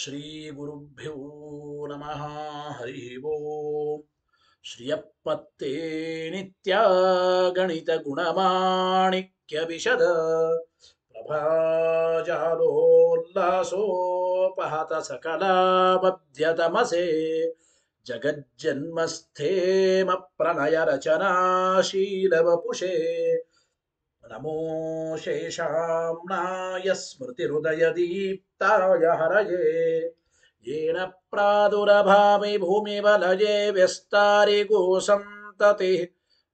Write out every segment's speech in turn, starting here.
श्रीगुरुभ्यो नमः हरिः ओम् श्रियपत्ते नित्यागणितगुणमाणिक्यविशद प्रभाजालोल्लासोपहत सकलाबध्यतमसे जगज्जन्मस्थेमप्रणयरचनाशीलवपुषे नमो शेषाम्नाय स्मृतिरुदयदीप्ताय हरये येन प्रादुरभामि भूमिबलये व्यस्तारिगोसन्ततिः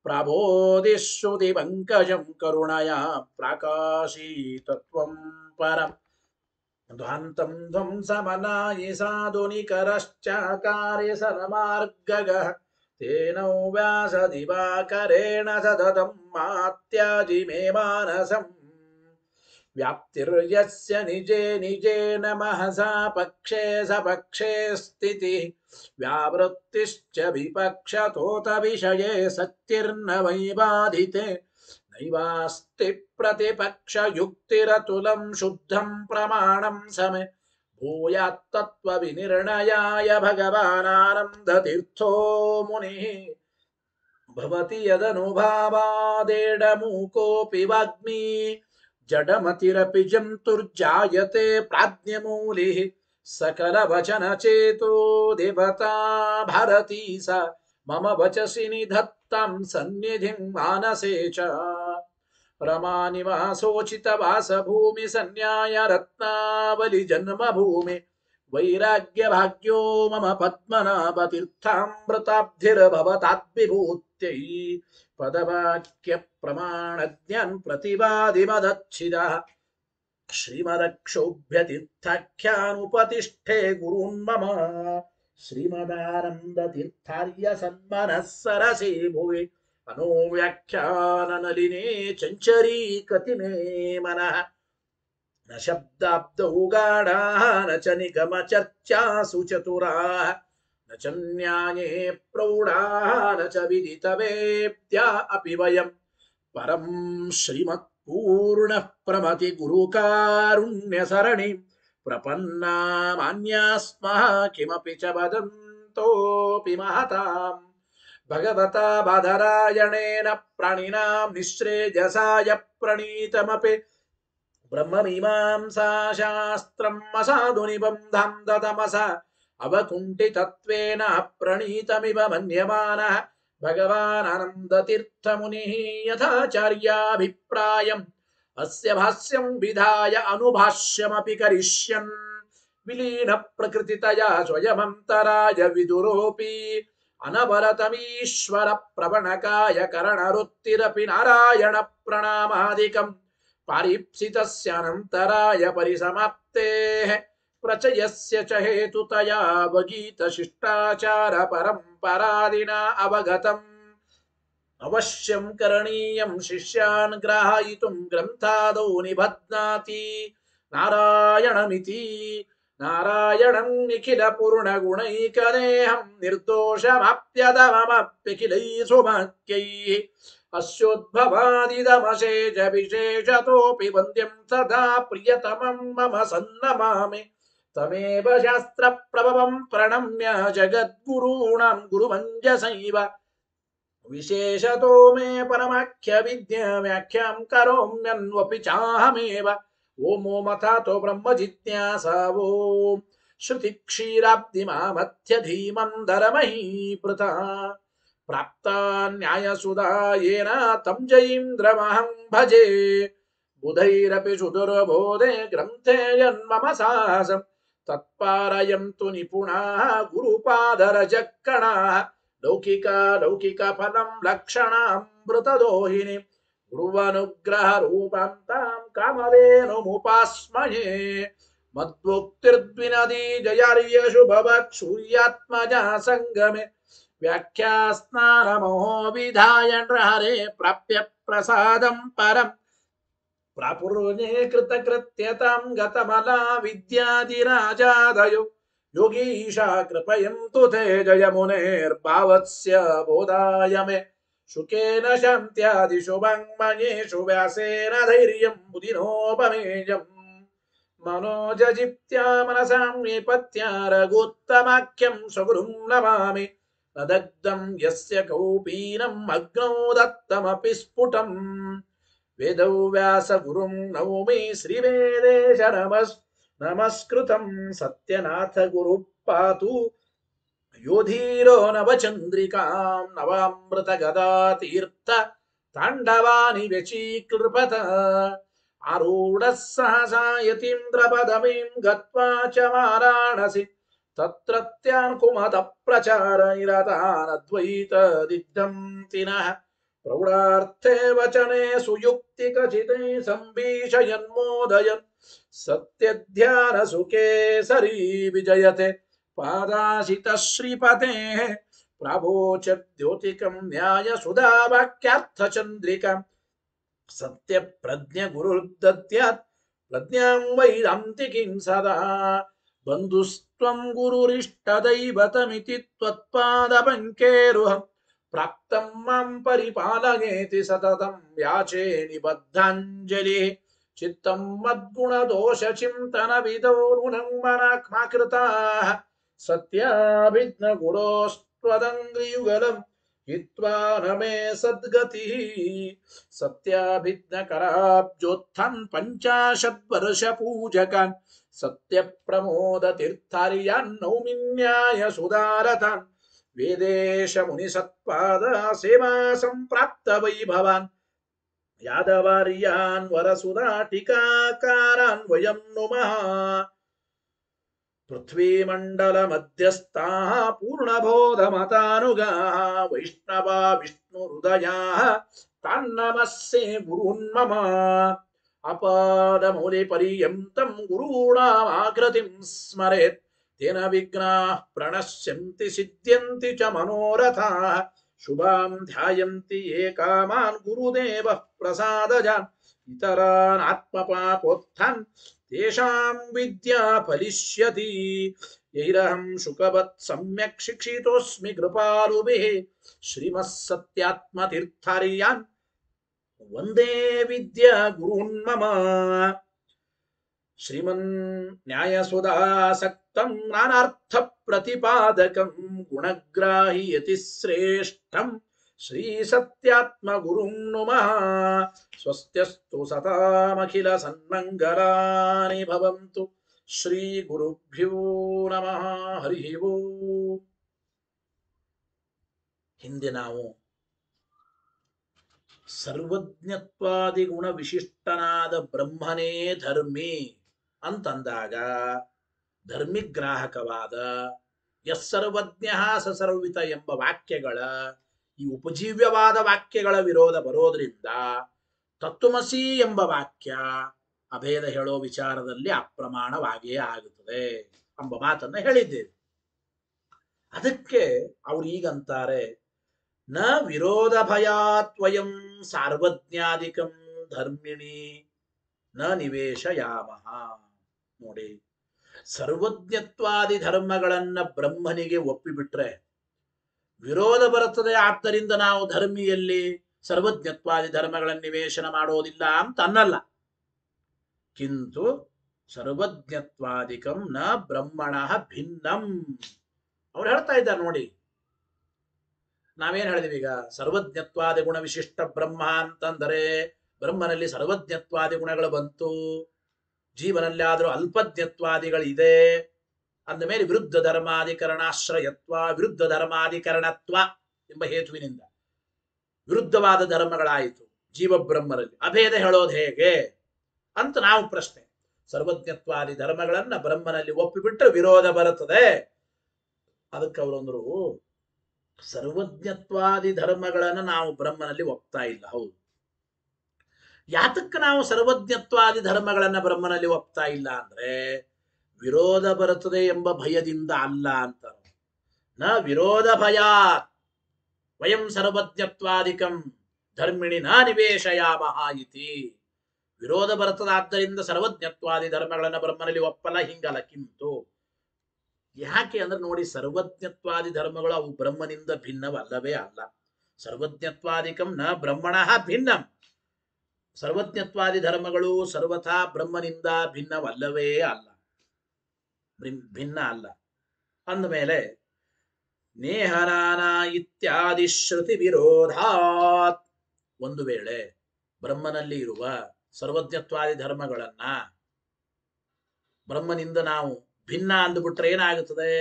प्रबोधिश्रुतिपङ्कजं करुणया प्रकाशीतत्वं परम् ध्वान्तं ध्वंसमनायि साधुनिकरश्चाकार्यसरमार्गगः तेनौव्यासदिवाकरेण सततं मात्याजि मे मानसम् व्याप्तिर्यस्य निजे निजेन महसा पक्षे सपक्षे स्थितिः व्यावृत्तिश्च विपक्षतोत विषये सत्तिर्न वै बाधिते नैवास्ति प्रतिपक्षयुक्तिरतुलं शुद्धं प्रमाणं समे भूयात्तत्त्वविनिर्णयाय भगवानानन्दतीर्थो मुनि भवति यदनुभावादेडमूकोऽपि वाग्मी जडमतिरपि जन्तुर्जायते प्राज्ञमूलिः सकलवचनचेतो देवता भारती स मम वचसि निधत्तं सन्निधिं मानसे च रमानिवासोचितवासभूमिसन्न्याय रत्नावलिजन्मभूमि वैराग्यभाग्यो मम पद्मनाभतीर्थामृताब्धिर्भवताद्विभूत्यै पदवाक्यप्रमाणज्ञन् प्रतिवादिमदच्छिदः श्रीमदक्षोभ्यतीर्थाख्यानुपतिष्ठे गुरून् मम श्रीमदानन्दतीर्थार्य सरसी भुवि मनोव्याख्याननलिने चञ्चरीकतिमे मनः न शब्दाब्दौगाढाः न च निगमचर्चासु चतुराः न च न्याये प्रौढाः न च विदितवेत्या अपि वयम् परं श्रीमत्पूर्णः प्रमति प्रपन्ना मान्या स्मः किमपि च वदन्तोऽपि महताम् भगवता बाधरायणेन प्राणिनां निःश्रेयसाय प्रणीतमपि ब्रह्ममीमांसाशास्त्रम् असाधुनिबन्धं दतमस अवकुण्ठितत्वेन प्रणीतमिव मन्यमानः भगवानानन्दतीर्थमुनिः यथाचार्याभिप्रायम् अस्य भाष्यं विधाय अनुभाष्यमपि करिष्यन् विलीनप्रकृतितया स्वयमन्तराय विदुरोऽपि अनवरतमीश्वरप्रवणकायकरणरुत्तिरपि नारायणप्रणामादिकम् पारीप्सितस्यानन्तराय परिसमाप्तेः प्रचयस्य च हेतुतया वगीतशिष्टाचारपरम्परादिना अवगतम् अवश्यं करणीयं शिष्यान् ग्राहयितुं ग्रन्थादौ निबध्नाति नारायणमिति नारायणं निखिलपूर्णगुणैकदेहं निर्दोषमप्यदमप्यखिलैः सुमक्यैः अस्योद्भवादिदमशेषविशेषतोऽपि वन्द्यं सदा प्रियतमं मम सन्नमामि तमेव शास्त्रप्रभवं प्रणम्य जगद्गुरूणां गुरुमञ्जसैव विशेषतो मे परमाख्यविद्या व्याख्यां करोम्यन्वपि चाहमेव ओमो मथातो ब्रह्म जिज्ञासावो श्रुतिक्षीराब्धिमामथ्य धीमम् धरमहीपृतः प्राप्ता न्यायसुधा येन तम् जयीन्द्रमहम् भजे बुधैरपि सुदुर्बोधे ग्रन्थे यन्मम साहसम् तत्पारयन्तु निपुणाः गुरुपादरजक्कणाः लौकिका लौकिकफलम् लक्षणाम् मृतदोहिनीम् గురువనుగ్రహ రూపం తాం కమలేనుముపాస్మహే మద్భుక్తిర్ద్వినదీ జయార్యేషు భవత్ సూర్యాత్మజా సంగమే వ్యాఖ్యాస్నానమోహో విధాయ హరే ప్రాప్య ప్రసాదం పరం ప్రపురుణే కృతకృత్యతాం గతమలా విద్యాదిరాజాదయో योगीशा कृपयन्तु ते जयमुनेर्भावस्य बोधाय मे சுகேன சாந்தியாதி சுபங் மயேஷு வியாசேன தைரியம் புதினோபமேயம் மனோஜிப்தியா மனசாம் நிபத்யா ரகுத்தமாக்கியம் சுகுரும் நமாமி நதக்தம் யஸ்ய கௌபீனம் அக்னோ தத்தமபி ஸ்புடம் वेदौ व्यासगुरुं नौमि श्रीवेदेश नमस् नमस्कृतं सत्यनाथगुरुः पातु యోధీరో నవచంద్రికాం నవామృత గదా తీర్థ తాండవాని వ్యచీకృపత ఆరూఢ సహసాయతీంద్రపదమీం గత్వా చ వారాణసి తత్రత్యాన్ కుమత ప్రచార నిరతానద్వైత దిగ్ధం తిన ప్రౌఢార్థే వచనే సుయుక్తి కచితే సంభీషయన్మోదయన్ సత్యధ్యాన సరీ విజయతే पादाशितश्रीपतेः प्रभो च सत्य प्रज्ञ सत्यप्रज्ञगुरुर्दद्यात् प्रज्ञां वैरान्तिकीं सदा बन्धुस्त्वं गुरुरिष्टदैवतमिति त्वत्पादपङ्केरुह प्राप्तं मां परिपालयेति सततं याचे निबद्धाञ्जलिः चित्तं मद्गुणदोषचिन्तनविदो गुणं मनात्मा सत्याभिघ्नगुरोस्त्वदङ्ग्रियुगलम् हित्वा न मे सद्गतिः सत्याभिघ्नकराब्जोत्थन् पञ्चाशद्वर्षपूजकान् सत्यप्रमोदतीर्थार्यान्नौमिन्याय सुदारतान् वेदेशमुनिसत्पादसेवा सम्प्राप्त वै भवान् यादवार्यान् वरसुदाटिकाकारान् वयं नुमः पृथ्वीमण्डलमध्यस्थाः पूर्णबोधमतानुगाः वैष्णवा विष्णुहृदयाः तान्नमस्ये गुरुन्मम अपादमूलिपर्यन्तं गुरूणामाकृतिं स्मरेत् तेन विघ्नाः प्रणश्यन्ति सिद्ध्यन्ति च मनोरथाः शुभां ध्यायन्ति ये कामान् गुरुदेवः प्रसादजान् इतरान् आत्मपापोत्थान् तेषां विद्या फलिष्यति यैरहं शुकवत् सम्यक् शिक्षितोऽस्मि कृपालुभिः श्रीमत्सत्यात्मतीर्थार्यान् वन्दे विद्या गुरून्मम श्रीमन्न्यायसुधासक्तं नानार्थप्रतिपादकं गुणग्राह्यतिश्रेष्ठम् ಶ್ರೀ ಸತ್ಯಾತ್ಮ ಗುರುಂ ನುಮಃ ಸ್ವಸ್ತ್ಯಸ್ತು ಸತಾಮಖಿಲ ಸನ್ಮಂಗಲಾನಿ ಭವಂತು ಶ್ರೀ ಗುರುಭ್ಯೋ ನಮಃ ಹರಿ ಹಿಂದೆ ನಾವು ಸರ್ವಜ್ಞತ್ವಾದಿ ಗುಣ ವಿಶಿಷ್ಟನಾದ ಬ್ರಹ್ಮನೇ ಧರ್ಮಿ ಅಂತಂದಾಗ ಧರ್ಮಿಗ್ರಾಹಕವಾದ ಯಸ್ಸರ್ವಜ್ಞ ಸಸರ್ವಿತ ಎಂಬ ವಾಕ್ಯಗಳ ಈ ಉಪಜೀವ್ಯವಾದ ವಾಕ್ಯಗಳ ವಿರೋಧ ಬರೋದ್ರಿಂದ ತತ್ವಮಸಿ ಎಂಬ ವಾಕ್ಯ ಅಭೇದ ಹೇಳೋ ವಿಚಾರದಲ್ಲಿ ಅಪ್ರಮಾಣವಾಗಿಯೇ ಆಗುತ್ತದೆ ಎಂಬ ಮಾತನ್ನ ಹೇಳಿದ್ದೇವೆ ಅದಕ್ಕೆ ಅವರು ಈಗಂತಾರೆ ನ ವಿರೋಧ ಭಯಾತ್ವಯಂ ಸಾರ್ವಜ್ಞಾಧಿಕಂ ಧರ್ಮಿಣಿ ನ ನಿವೇಶ ಯಾಮಹ ನೋಡಿ ಸರ್ವಜ್ಞತ್ವಾದಿ ಧರ್ಮಗಳನ್ನ ಬ್ರಹ್ಮನಿಗೆ ಒಪ್ಪಿಬಿಟ್ರೆ ವಿರೋಧ ಬರುತ್ತದೆ ಆದ್ದರಿಂದ ನಾವು ಧರ್ಮಿಯಲ್ಲಿ ಸರ್ವಜ್ಞತ್ವಾದಿ ಧರ್ಮಗಳನ್ನು ನಿವೇಶನ ಮಾಡೋದಿಲ್ಲ ಅಂತ ಅನ್ನಲ್ಲ ಕಿಂತು ಸರ್ವಜ್ಞತ್ವಾದಿಕಂ ನ ಬ್ರಹ್ಮಣ ಭಿನ್ನಂ ಅವ್ರು ಹೇಳ್ತಾ ಇದ್ದಾರೆ ನೋಡಿ ನಾವೇನ್ ಹೇಳಿದೀವಿ ಈಗ ಸರ್ವಜ್ಞತ್ವಾದಿ ಗುಣ ವಿಶಿಷ್ಟ ಬ್ರಹ್ಮ ಅಂತಂದರೆ ಬ್ರಹ್ಮನಲ್ಲಿ ಸರ್ವಜ್ಞತ್ವಾದಿ ಗುಣಗಳು ಬಂತು ಜೀವನಲ್ಲಾದರೂ ಅಲ್ಪಜ್ಞತ್ವಾದಿಗಳಿದೆ ಅಂದ ಮೇಲೆ ವಿರುದ್ಧ ಧರ್ಮಾಧಿಕರಣಾಶ್ರಯತ್ವ ವಿರುದ್ಧ ಧರ್ಮಾಧಿಕರಣತ್ವ ಎಂಬ ಹೇತುವಿನಿಂದ ವಿರುದ್ಧವಾದ ಧರ್ಮಗಳಾಯಿತು ಜೀವಬ್ರಹ್ಮರಲ್ಲಿ ಅಭೇದ ಹೇಳೋದು ಹೇಗೆ ಅಂತ ನಾವು ಪ್ರಶ್ನೆ ಸರ್ವಜ್ಞತ್ವಾದಿ ಧರ್ಮಗಳನ್ನ ಬ್ರಹ್ಮನಲ್ಲಿ ಒಪ್ಪಿಬಿಟ್ಟರೆ ವಿರೋಧ ಬರುತ್ತದೆ ಅದಕ್ಕೆ ಅವರೊಂದರು ಸರ್ವಜ್ಞತ್ವಾದಿ ಧರ್ಮಗಳನ್ನು ನಾವು ಬ್ರಹ್ಮನಲ್ಲಿ ಒಪ್ತಾ ಇಲ್ಲ ಹೌದು ಯಾತಕ್ಕೆ ನಾವು ಸರ್ವಜ್ಞತ್ವಾದಿ ಧರ್ಮಗಳನ್ನ ಬ್ರಹ್ಮನಲ್ಲಿ ಒಪ್ತಾ ಇಲ್ಲ ಅಂದ್ರೆ ವಿರೋಧ ಬರುತ್ತದೆ ಎಂಬ ಭಯದಿಂದ ಅಲ್ಲ ಅಂತ ನ ವಿರೋಧ ಭಯ ವಯಂ ಸರ್ವಜ್ಞತ್ವಾಧಿಕಂ ಧರ್ಮಿಣಿ ನ ಇತಿ ವಿರೋಧ ಬರುತ್ತದಾದ್ದರಿಂದ ಸರ್ವಜ್ಞತ್ವಾದಿ ಧರ್ಮಗಳನ್ನು ಬ್ರಹ್ಮನಲ್ಲಿ ಒಪ್ಪಲ ಹಿಂಗಲ ಕಿಂತು ಯಾಕೆ ಅಂದ್ರೆ ನೋಡಿ ಸರ್ವಜ್ಞತ್ವಾದಿ ಧರ್ಮಗಳು ಅವು ಬ್ರಹ್ಮನಿಂದ ಭಿನ್ನವಲ್ಲವೇ ಅಲ್ಲ ಸರ್ವಜ್ಞತ್ವಾದಿಕಂ ನ ಬ್ರಹ್ಮಣಃ ಭಿನ್ನಂ ಸರ್ವಜ್ಞತ್ವಾದಿ ಧರ್ಮಗಳು ಸರ್ವಥಾ ಬ್ರಹ್ಮನಿಂದ ಭಿನ್ನವಲ್ಲವೇ ಅಲ್ಲ ಭಿನ್ನ ಅಲ್ಲ ಮೇಲೆ ನೇಹನಾನ ಇತ್ಯಾದಿ ಶ್ರುತಿ ವಿರೋಧಾತ್ ಒಂದು ವೇಳೆ ಬ್ರಹ್ಮನಲ್ಲಿ ಇರುವ ಸರ್ವಜ್ಞತ್ವಾದಿ ಧರ್ಮಗಳನ್ನ ಬ್ರಹ್ಮನಿಂದ ನಾವು ಭಿನ್ನ ಅಂದುಬಿಟ್ರೆ ಏನಾಗುತ್ತದೆ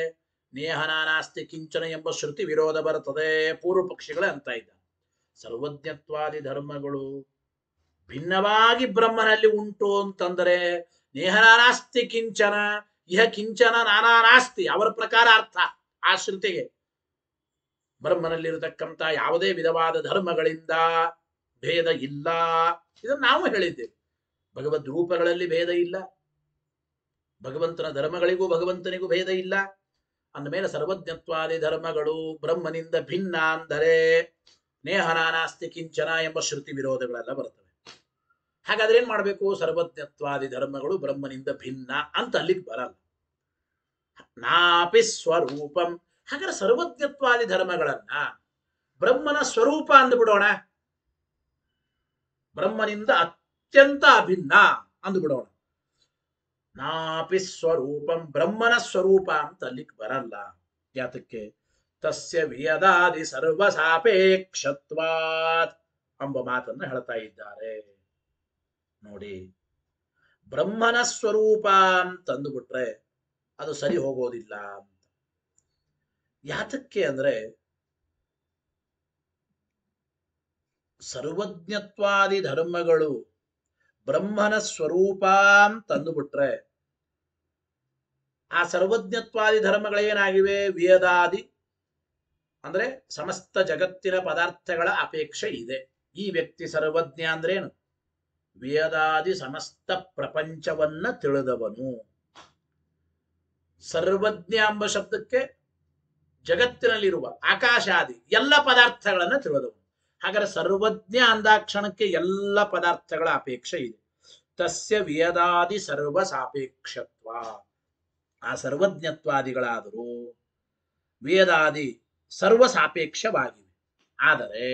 ನೇಹನಾನಾಸ್ತಿ ಕಿಂಚನ ಎಂಬ ಶ್ರುತಿ ವಿರೋಧ ಬರುತ್ತದೆ ಪೂರ್ವ ಪಕ್ಷಿಗಳೇ ಅಂತ ಇದ್ದ ಸರ್ವಜ್ಞತ್ವಾದಿ ಧರ್ಮಗಳು ಭಿನ್ನವಾಗಿ ಬ್ರಹ್ಮನಲ್ಲಿ ಉಂಟು ಅಂತಂದರೆ ನೇಹನಾನಾಸ್ತಿ ಕಿಂಚನ ಇಹ ಕಿಂಚನ ನಾನಾ ನಾಸ್ತಿ ಅವರ ಪ್ರಕಾರ ಅರ್ಥ ಆ ಶ್ರುತಿಗೆ ಬ್ರಹ್ಮನಲ್ಲಿರತಕ್ಕಂಥ ಯಾವುದೇ ವಿಧವಾದ ಧರ್ಮಗಳಿಂದ ಭೇದ ಇಲ್ಲ ಇದನ್ನು ನಾವು ಹೇಳಿದ್ದೇವೆ ಭಗವದ್ ರೂಪಗಳಲ್ಲಿ ಭೇದ ಇಲ್ಲ ಭಗವಂತನ ಧರ್ಮಗಳಿಗೂ ಭಗವಂತನಿಗೂ ಭೇದ ಇಲ್ಲ ಅಂದಮೇಲೆ ಸರ್ವಜ್ಞತ್ವಾದಿ ಧರ್ಮಗಳು ಬ್ರಹ್ಮನಿಂದ ಭಿನ್ನ ಅಂದರೆ ನೇಹನಾನಾಸ್ತಿ ಕಿಂಚನ ಎಂಬ ಶ್ರುತಿ ವಿರೋಧಗಳೆಲ್ಲ ಬರ್ತವೆ ಹಾಗಾದ್ರೆ ಏನ್ ಮಾಡಬೇಕು ಸರ್ವಜ್ಞತ್ವಾದಿ ಧರ್ಮಗಳು ಬ್ರಹ್ಮನಿಂದ ಭಿನ್ನ ಅಂತ ಅಲ್ಲಿಗೆ ಬರಲ್ಲ ನಾಪಿ ಸ್ವರೂಪಂ ಹಾಗಾದ್ರೆ ಸರ್ವಜ್ಞತ್ವಾದಿ ಧರ್ಮಗಳನ್ನ ಬ್ರಹ್ಮನ ಸ್ವರೂಪ ಅಂದ್ಬಿಡೋಣ ಬ್ರಹ್ಮನಿಂದ ಅತ್ಯಂತ ಅಭಿನ್ನ ಅಂದ್ಬಿಡೋಣ ನಾಪಿ ಸ್ವರೂಪಂ ಬ್ರಹ್ಮನ ಸ್ವರೂಪ ಅಂತ ಅಲ್ಲಿಗೆ ಬರಲ್ಲ ಯಾತಕ್ಕೆ ತಸ್ಯ ವಿಯದಾದಿ ಸರ್ವಸಾಪೇಕ್ಷತ್ವಾತ್ ಎಂಬ ಮಾತನ್ನ ಹೇಳ್ತಾ ಇದ್ದಾರೆ ನೋಡಿ ಬ್ರಹ್ಮನ ಸ್ವರೂಪ ಬಿಟ್ರೆ ಅದು ಸರಿ ಹೋಗೋದಿಲ್ಲ ಅಂತ ಯಾತಕ್ಕೆ ಅಂದ್ರೆ ಸರ್ವಜ್ಞತ್ವಾದಿ ಧರ್ಮಗಳು ಬ್ರಹ್ಮನ ಸ್ವರೂಪ ಬಿಟ್ರೆ ಆ ಸರ್ವಜ್ಞತ್ವಾದಿ ಧರ್ಮಗಳೇನಾಗಿವೆ ವೇದಾದಿ ಅಂದ್ರೆ ಸಮಸ್ತ ಜಗತ್ತಿನ ಪದಾರ್ಥಗಳ ಅಪೇಕ್ಷೆ ಇದೆ ಈ ವ್ಯಕ್ತಿ ಸರ್ವಜ್ಞ ಅಂದ್ರೇನು ವೇದಾದಿ ಸಮಸ್ತ ಪ್ರಪಂಚವನ್ನ ತಿಳಿದವನು ಸರ್ವಜ್ಞ ಎಂಬ ಶಬ್ದಕ್ಕೆ ಜಗತ್ತಿನಲ್ಲಿರುವ ಆಕಾಶಾದಿ ಎಲ್ಲ ಪದಾರ್ಥಗಳನ್ನ ತಿಳಿದವನು ಹಾಗಾದ್ರೆ ಸರ್ವಜ್ಞ ಅಂದಾಕ್ಷಣಕ್ಕೆ ಎಲ್ಲ ಪದಾರ್ಥಗಳ ಅಪೇಕ್ಷೆ ಇದೆ ತಸ್ಯ ವೇದಾದಿ ಸರ್ವ ಸಾಪೇಕ್ಷತ್ವ ಆ ಸರ್ವಜ್ಞತ್ವಾದಿಗಳಾದರೂ ವೇದಾದಿ ಸರ್ವ ಸಾಪೇಕ್ಷವಾಗಿವೆ ಆದರೆ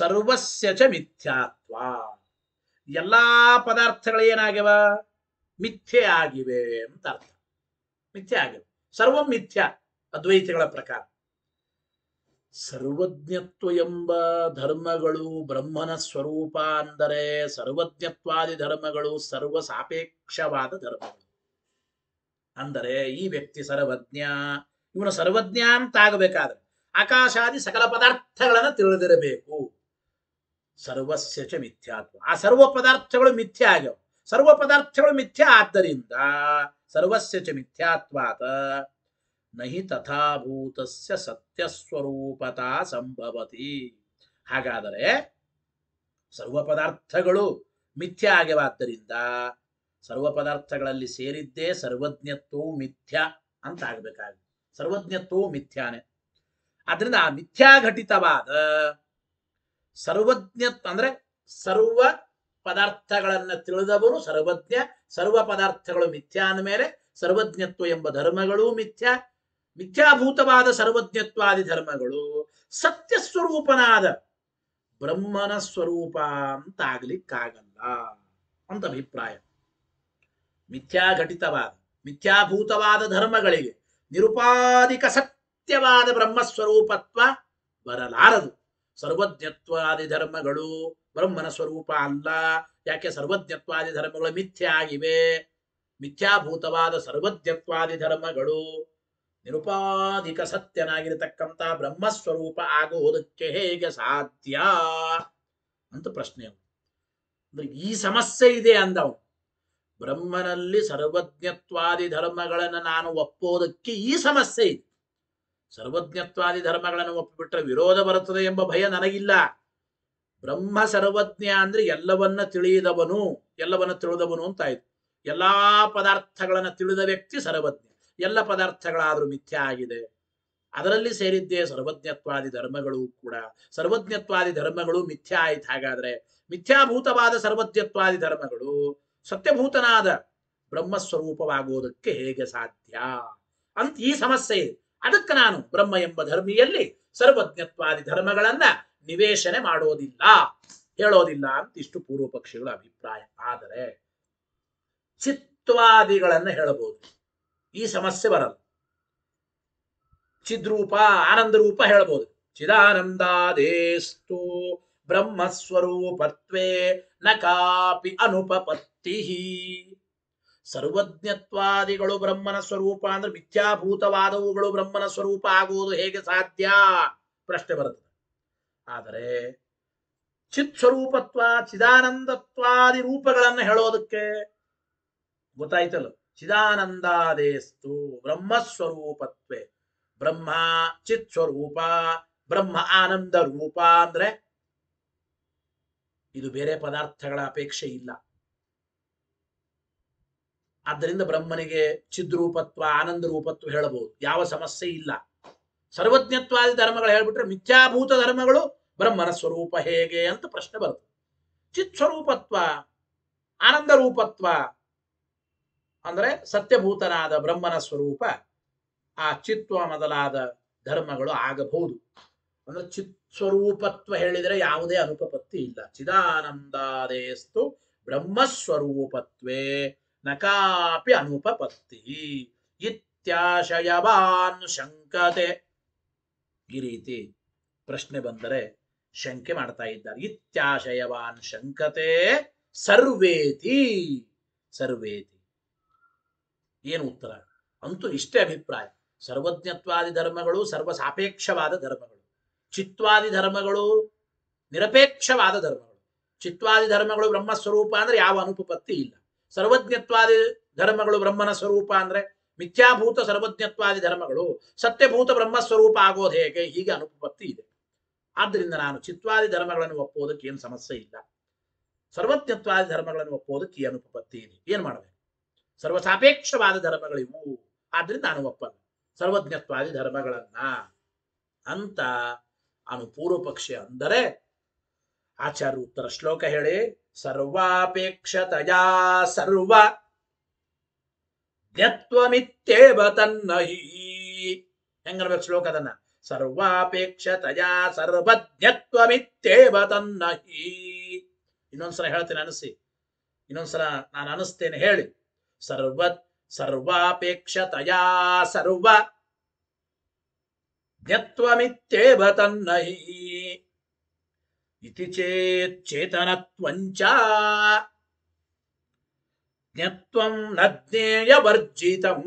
ಸರ್ವಸ್ಯ ಚ ಮಿಥ್ಯಾತ್ವ ಎಲ್ಲ ಏನಾಗಿವ ಮಿಥ್ಯೆ ಆಗಿವೆ ಅಂತ ಅರ್ಥ ಮಿಥ್ಯೆ ಆಗಿವೆ ಸರ್ವ ಮಿಥ್ಯ ಅದ್ವೈತಗಳ ಪ್ರಕಾರ ಸರ್ವಜ್ಞತ್ವ ಎಂಬ ಧರ್ಮಗಳು ಬ್ರಹ್ಮನ ಸ್ವರೂಪ ಅಂದರೆ ಸರ್ವಜ್ಞತ್ವಾದಿ ಧರ್ಮಗಳು ಸರ್ವ ಸಾಪೇಕ್ಷವಾದ ಧರ್ಮಗಳು ಅಂದರೆ ಈ ವ್ಯಕ್ತಿ ಸರ್ವಜ್ಞ ಇವನು ಸರ್ವಜ್ಞ ಅಂತಾಗಬೇಕಾದ್ರೆ ಆಕಾಶಾದಿ ಸಕಲ ಪದಾರ್ಥಗಳನ್ನು ತಿಳಿದಿರಬೇಕು ಸರ್ವಸ್ಯ ಚ ಮಿಥ್ಯಾತ್ವ ಆ ಸರ್ವ ಪದಾರ್ಥಗಳು ಮಿಥ್ಯ ಆಗ್ಯವು ಸರ್ವ ಪದಾರ್ಥಗಳು ಮಿಥ್ಯ ಆದ್ದರಿಂದ ಸರ್ವಸ್ಯ ಚ ಮಿಥ್ಯಾತ್ವಾತ ನಹಿ ತಥಾಭೂತಸ್ಯ ಸ್ವರೂಪತಾ ಸಂಭವತಿ ಹಾಗಾದರೆ ಸರ್ವ ಪದಾರ್ಥಗಳು ಮಿಥ್ಯ ಆಗ್ಯವಾದ್ದರಿಂದ ಸರ್ವ ಪದಾರ್ಥಗಳಲ್ಲಿ ಸೇರಿದ್ದೇ ಸರ್ವಜ್ಞತ್ವವು ಮಿಥ್ಯ ಅಂತ ಆಗ್ಬೇಕಾಗಿ ಸರ್ವಜ್ಞತ್ವವು ಮಿಥ್ಯಾನೆ ಆದ್ರಿಂದ ಆ ಮಿಥ್ಯಾಘಟಿತವಾದ ಸರ್ವಜ್ಞ ಅಂದ್ರೆ ಸರ್ವ ಪದಾರ್ಥಗಳನ್ನು ತಿಳಿದವರು ಸರ್ವಜ್ಞ ಸರ್ವ ಪದಾರ್ಥಗಳು ಮಿಥ್ಯಾ ಅಂದ ಮೇಲೆ ಸರ್ವಜ್ಞತ್ವ ಎಂಬ ಧರ್ಮಗಳು ಮಿಥ್ಯಾ ಮಿಥ್ಯಾಭೂತವಾದ ಸರ್ವಜ್ಞತ್ವಾದಿ ಧರ್ಮಗಳು ಸತ್ಯ ಸ್ವರೂಪನಾದ ಬ್ರಹ್ಮನ ಸ್ವರೂಪ ಅಂತ ಆಗ್ಲಿಕ್ಕಾಗಲ್ಲ ಅಂತ ಅಭಿಪ್ರಾಯ ಮಿಥ್ಯಾಘಟಿತವಾದ ಮಿಥ್ಯಾಭೂತವಾದ ಧರ್ಮಗಳಿಗೆ ನಿರುಪಾದಿಕ ಸತ್ಯವಾದ ಬ್ರಹ್ಮಸ್ವರೂಪತ್ವ ಬರಲಾರದು ಸರ್ವಜ್ಞತ್ವಾದಿ ಧರ್ಮಗಳು ಬ್ರಹ್ಮನ ಸ್ವರೂಪ ಅಲ್ಲ ಯಾಕೆ ಸರ್ವಜ್ಞತ್ವಾದಿ ಧರ್ಮಗಳು ಮಿಥ್ಯ ಆಗಿವೆ ಮಿಥ್ಯಾಭೂತವಾದ ಸರ್ವಜ್ಞತ್ವಾದಿ ಧರ್ಮಗಳು ನಿರುಪಾಧಿಕ ಸತ್ಯನಾಗಿರತಕ್ಕಂಥ ಬ್ರಹ್ಮಸ್ವರೂಪ ಆಗುವುದಕ್ಕೆ ಹೇಗೆ ಸಾಧ್ಯ ಅಂತ ಪ್ರಶ್ನೆ ಅಂದ್ರೆ ಈ ಸಮಸ್ಯೆ ಇದೆ ಅಂದವು ಬ್ರಹ್ಮನಲ್ಲಿ ಸರ್ವಜ್ಞತ್ವಾದಿ ಧರ್ಮಗಳನ್ನು ನಾನು ಒಪ್ಪೋದಕ್ಕೆ ಈ ಸಮಸ್ಯೆ ಇದೆ ಸರ್ವಜ್ಞತ್ವಾದಿ ಧರ್ಮಗಳನ್ನು ಒಪ್ಪಿಬಿಟ್ರೆ ವಿರೋಧ ಬರುತ್ತದೆ ಎಂಬ ಭಯ ನನಗಿಲ್ಲ ಬ್ರಹ್ಮ ಸರ್ವಜ್ಞ ಅಂದ್ರೆ ಎಲ್ಲವನ್ನ ತಿಳಿದವನು ಎಲ್ಲವನ್ನ ತಿಳಿದವನು ಅಂತ ಎಲ್ಲಾ ಪದಾರ್ಥಗಳನ್ನ ತಿಳಿದ ವ್ಯಕ್ತಿ ಸರ್ವಜ್ಞ ಎಲ್ಲ ಪದಾರ್ಥಗಳಾದ್ರೂ ಮಿಥ್ಯ ಆಗಿದೆ ಅದರಲ್ಲಿ ಸೇರಿದ್ದೇ ಸರ್ವಜ್ಞತ್ವಾದಿ ಧರ್ಮಗಳು ಕೂಡ ಸರ್ವಜ್ಞತ್ವಾದಿ ಧರ್ಮಗಳು ಮಿಥ್ಯ ಆಯ್ತು ಹಾಗಾದ್ರೆ ಮಿಥ್ಯಾಭೂತವಾದ ಸರ್ವಜ್ಞತ್ವಾದಿ ಧರ್ಮಗಳು ಸತ್ಯಭೂತನಾದ ಬ್ರಹ್ಮಸ್ವರೂಪವಾಗುವುದಕ್ಕೆ ಹೇಗೆ ಸಾಧ್ಯ ಅಂತ ಈ ಸಮಸ್ಯೆ ಇದೆ ಅದಕ್ಕೆ ನಾನು ಬ್ರಹ್ಮ ಎಂಬ ಧರ್ಮಿಯಲ್ಲಿ ಸರ್ವಜ್ಞತ್ವಾದಿ ಧರ್ಮಗಳನ್ನ ನಿವೇಶನೆ ಮಾಡೋದಿಲ್ಲ ಹೇಳೋದಿಲ್ಲ ಅಂತ ಇಷ್ಟು ಪೂರ್ವ ಪಕ್ಷಿಗಳ ಅಭಿಪ್ರಾಯ ಆದರೆ ಚಿತ್ವಾದಿಗಳನ್ನ ಹೇಳಬಹುದು ಈ ಸಮಸ್ಯೆ ಬರಲ್ಲ ಚಿದ್ರೂಪ ಆನಂದರೂಪ ಹೇಳಬಹುದು ಚಿದಾನಂದಾದೇಸ್ತು ಬ್ರಹ್ಮಸ್ವರೂಪತ್ವೇ ನ ಕಾಪಿ ಅನುಪತ್ತಿ ಸರ್ವಜ್ಞತ್ವಾದಿಗಳು ಬ್ರಹ್ಮನ ಸ್ವರೂಪ ಅಂದ್ರೆ ಮಿಥ್ಯಾಭೂತವಾದವುಗಳು ಬ್ರಹ್ಮನ ಸ್ವರೂಪ ಆಗುವುದು ಹೇಗೆ ಸಾಧ್ಯ ಪ್ರಶ್ನೆ ಬರುತ್ತದೆ ಆದರೆ ಚಿತ್ ಸ್ವರೂಪತ್ವ ಚಿದಾನಂದತ್ವಾದಿ ರೂಪಗಳನ್ನು ಹೇಳೋದಕ್ಕೆ ಗೊತ್ತಾಯ್ತಲ್ಲ ಚಿದಾನಂದಾದೇಸ್ತು ಬ್ರಹ್ಮಸ್ವರೂಪತ್ವೇ ಬ್ರಹ್ಮ ಚಿತ್ ಸ್ವರೂಪ ಬ್ರಹ್ಮ ಆನಂದ ರೂಪ ಅಂದ್ರೆ ಇದು ಬೇರೆ ಪದಾರ್ಥಗಳ ಅಪೇಕ್ಷೆ ಇಲ್ಲ ಆದ್ದರಿಂದ ಬ್ರಹ್ಮನಿಗೆ ಚಿದ್ರೂಪತ್ವ ಆನಂದ ರೂಪತ್ವ ಹೇಳಬಹುದು ಯಾವ ಸಮಸ್ಯೆ ಇಲ್ಲ ಸರ್ವಜ್ಞತ್ವಾದಿ ಧರ್ಮಗಳು ಹೇಳ್ಬಿಟ್ರೆ ಮಿಥ್ಯಾಭೂತ ಧರ್ಮಗಳು ಬ್ರಹ್ಮನ ಸ್ವರೂಪ ಹೇಗೆ ಅಂತ ಪ್ರಶ್ನೆ ಬರುತ್ತೆ ಚಿತ್ ಸ್ವರೂಪತ್ವ ಆನಂದ ರೂಪತ್ವ ಅಂದ್ರೆ ಸತ್ಯಭೂತನಾದ ಬ್ರಹ್ಮನ ಸ್ವರೂಪ ಆ ಚಿತ್ವ ಮೊದಲಾದ ಧರ್ಮಗಳು ಆಗಬಹುದು ಅಂದ್ರೆ ಚಿತ್ ಸ್ವರೂಪತ್ವ ಹೇಳಿದರೆ ಯಾವುದೇ ಅನುಪಪತ್ತಿ ಇಲ್ಲ ಚಿದಾನಂದಾದೇಸ್ತು ಬ್ರಹ್ಮಸ್ವರೂಪತ್ವೇ ನಕಾಪಿ ಅನುಪಪತ್ತಿ ಇತ್ಯಾಶಯವಾನ್ ಶಂಕತೆ ಈ ರೀತಿ ಪ್ರಶ್ನೆ ಬಂದರೆ ಶಂಕೆ ಮಾಡ್ತಾ ಇದ್ದಾರೆ ಇತ್ಯಾಶಯವಾನ್ ಶಂಕತೆ ಸರ್ವೇತಿ ಸರ್ವೇತಿ ಏನು ಉತ್ತರ ಅಂತೂ ಇಷ್ಟೇ ಅಭಿಪ್ರಾಯ ಸರ್ವಜ್ಞತ್ವಾದಿ ಧರ್ಮಗಳು ಸರ್ವಸಾಪೇಕ್ಷವಾದ ಧರ್ಮಗಳು ಚಿತ್ವಾದಿ ಧರ್ಮಗಳು ನಿರಪೇಕ್ಷವಾದ ಧರ್ಮಗಳು ಚಿತ್ವಾದಿ ಧರ್ಮಗಳು ಬ್ರಹ್ಮಸ್ವರೂಪ ಅಂದ್ರೆ ಯಾವ ಅನುಪಪತ್ತಿ ಇಲ್ಲ ಸರ್ವಜ್ಞತ್ವಾದಿ ಧರ್ಮಗಳು ಬ್ರಹ್ಮನ ಸ್ವರೂಪ ಅಂದ್ರೆ ಮಿಥ್ಯಾಭೂತ ಸರ್ವಜ್ಞತ್ವಾದಿ ಧರ್ಮಗಳು ಸತ್ಯಭೂತ ಬ್ರಹ್ಮ ಸ್ವರೂಪ ಆಗೋದು ಹೇಗೆ ಹೀಗೆ ಅನುಪತ್ತಿ ಇದೆ ಆದ್ದರಿಂದ ನಾನು ಚಿತ್ವಾದಿ ಧರ್ಮಗಳನ್ನು ಒಪ್ಪುವುದಕ್ಕೆ ಏನು ಸಮಸ್ಯೆ ಇಲ್ಲ ಸರ್ವಜ್ಞತ್ವಾದಿ ಧರ್ಮಗಳನ್ನು ಒಪ್ಪುವುದಕ್ಕೆ ಈ ಅನುಪತ್ತಿ ಇದೆ ಏನ್ ಮಾಡಬೇಕು ಸರ್ವಸಾಪೇಕ್ಷವಾದ ಧರ್ಮಗಳಿವು ಆದ್ರಿಂದ ನಾನು ಒಪ್ಪಲ್ಲ ಸರ್ವಜ್ಞತ್ವಾದಿ ಧರ್ಮಗಳನ್ನ ಅಂತ ಅನು ಪೂರ್ವ ಪಕ್ಷ ಅಂದರೆ ಆಚಾರ್ಯ ಉತ್ತರ ಶ್ಲೋಕ ಹೇಳಿ ಸರ್ವಾಪೇಕ್ಷತಯಾ ಸರ್ವ ದ್ಯತ್ವಮಿತ್ಯೇವ ತನ್ನ ಹಿ ಹೆಂಗನ್ಬೇಕು ಶ್ಲೋಕ ಅದನ್ನ ಸರ್ವಾಪೇಕ್ಷತಯಾ ತನ್ನ ಇನ್ನೊಂದ್ಸಲ ಹೇಳ್ತೇನೆ ಅನಿಸಿ ಇನ್ನೊಂದ್ಸಲ ನಾನು ಅನಿಸ್ತೇನೆ ಹೇಳಿ ಸರ್ವ ಸರ್ವಾಪೇಕ್ಷತಯಾ ಸರ್ವ ದ್ಯತ್ವಮಿತ್ಯೇವ ತನ್ನ ಇತಿ ಚೇತ್ ಚೇತನತ್ವಂಚ ಜ್ಞತ್ವಂ ನ ಜ್ಞೇಯವರ್ಜಿತಂ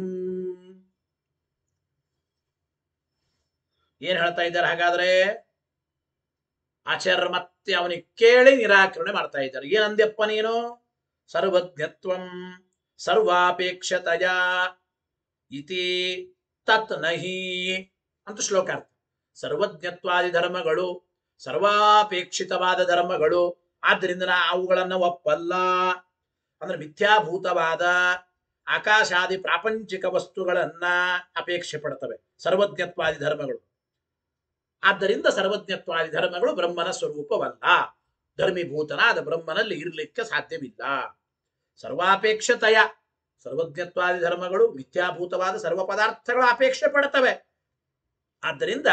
ಏನ್ ಹೇಳ್ತಾ ಇದ್ದಾರೆ ಹಾಗಾದ್ರೆ ಆಚಾರ್ಯ ಮತ್ತೆ ಅವನಿಗೆ ಕೇಳಿ ನಿರಾಕರಣೆ ಮಾಡ್ತಾ ಇದ್ದಾರೆ ಏನಂದ್ಯಪ್ಪ ನೀನು ಸರ್ವಜ್ಞತ್ವಂ ಸರ್ವಾಪೇಕ್ಷತಯ ಇತಿ ತತ್ ನಹಿ ಅಂತ ಶ್ಲೋಕ ಸರ್ವಜ್ಞತ್ವಾದಿ ಧರ್ಮಗಳು ಸರ್ವಾಪೇಕ್ಷಿತವಾದ ಧರ್ಮಗಳು ಆದ್ದರಿಂದ ನಾ ಅವುಗಳನ್ನ ಒಪ್ಪಲ್ಲ ಅಂದ್ರೆ ಮಿಥ್ಯಾಭೂತವಾದ ಆಕಾಶಾದಿ ಪ್ರಾಪಂಚಿಕ ವಸ್ತುಗಳನ್ನ ಅಪೇಕ್ಷೆ ಪಡ್ತವೆ ಸರ್ವಜ್ಞತ್ವಾದಿ ಧರ್ಮಗಳು ಆದ್ದರಿಂದ ಸರ್ವಜ್ಞತ್ವಾದಿ ಧರ್ಮಗಳು ಬ್ರಹ್ಮನ ಸ್ವರೂಪವಲ್ಲ ಧರ್ಮೀಭೂತನಾದ ಬ್ರಹ್ಮನಲ್ಲಿ ಇರಲಿಕ್ಕೆ ಸಾಧ್ಯವಿಲ್ಲ ಸರ್ವಾಪೇಕ್ಷತೆಯ ಸರ್ವಜ್ಞತ್ವಾದಿ ಧರ್ಮಗಳು ಮಿಥ್ಯಾಭೂತವಾದ ಸರ್ವ ಪದಾರ್ಥಗಳ ಅಪೇಕ್ಷೆ ಪಡ್ತವೆ ಆದ್ದರಿಂದ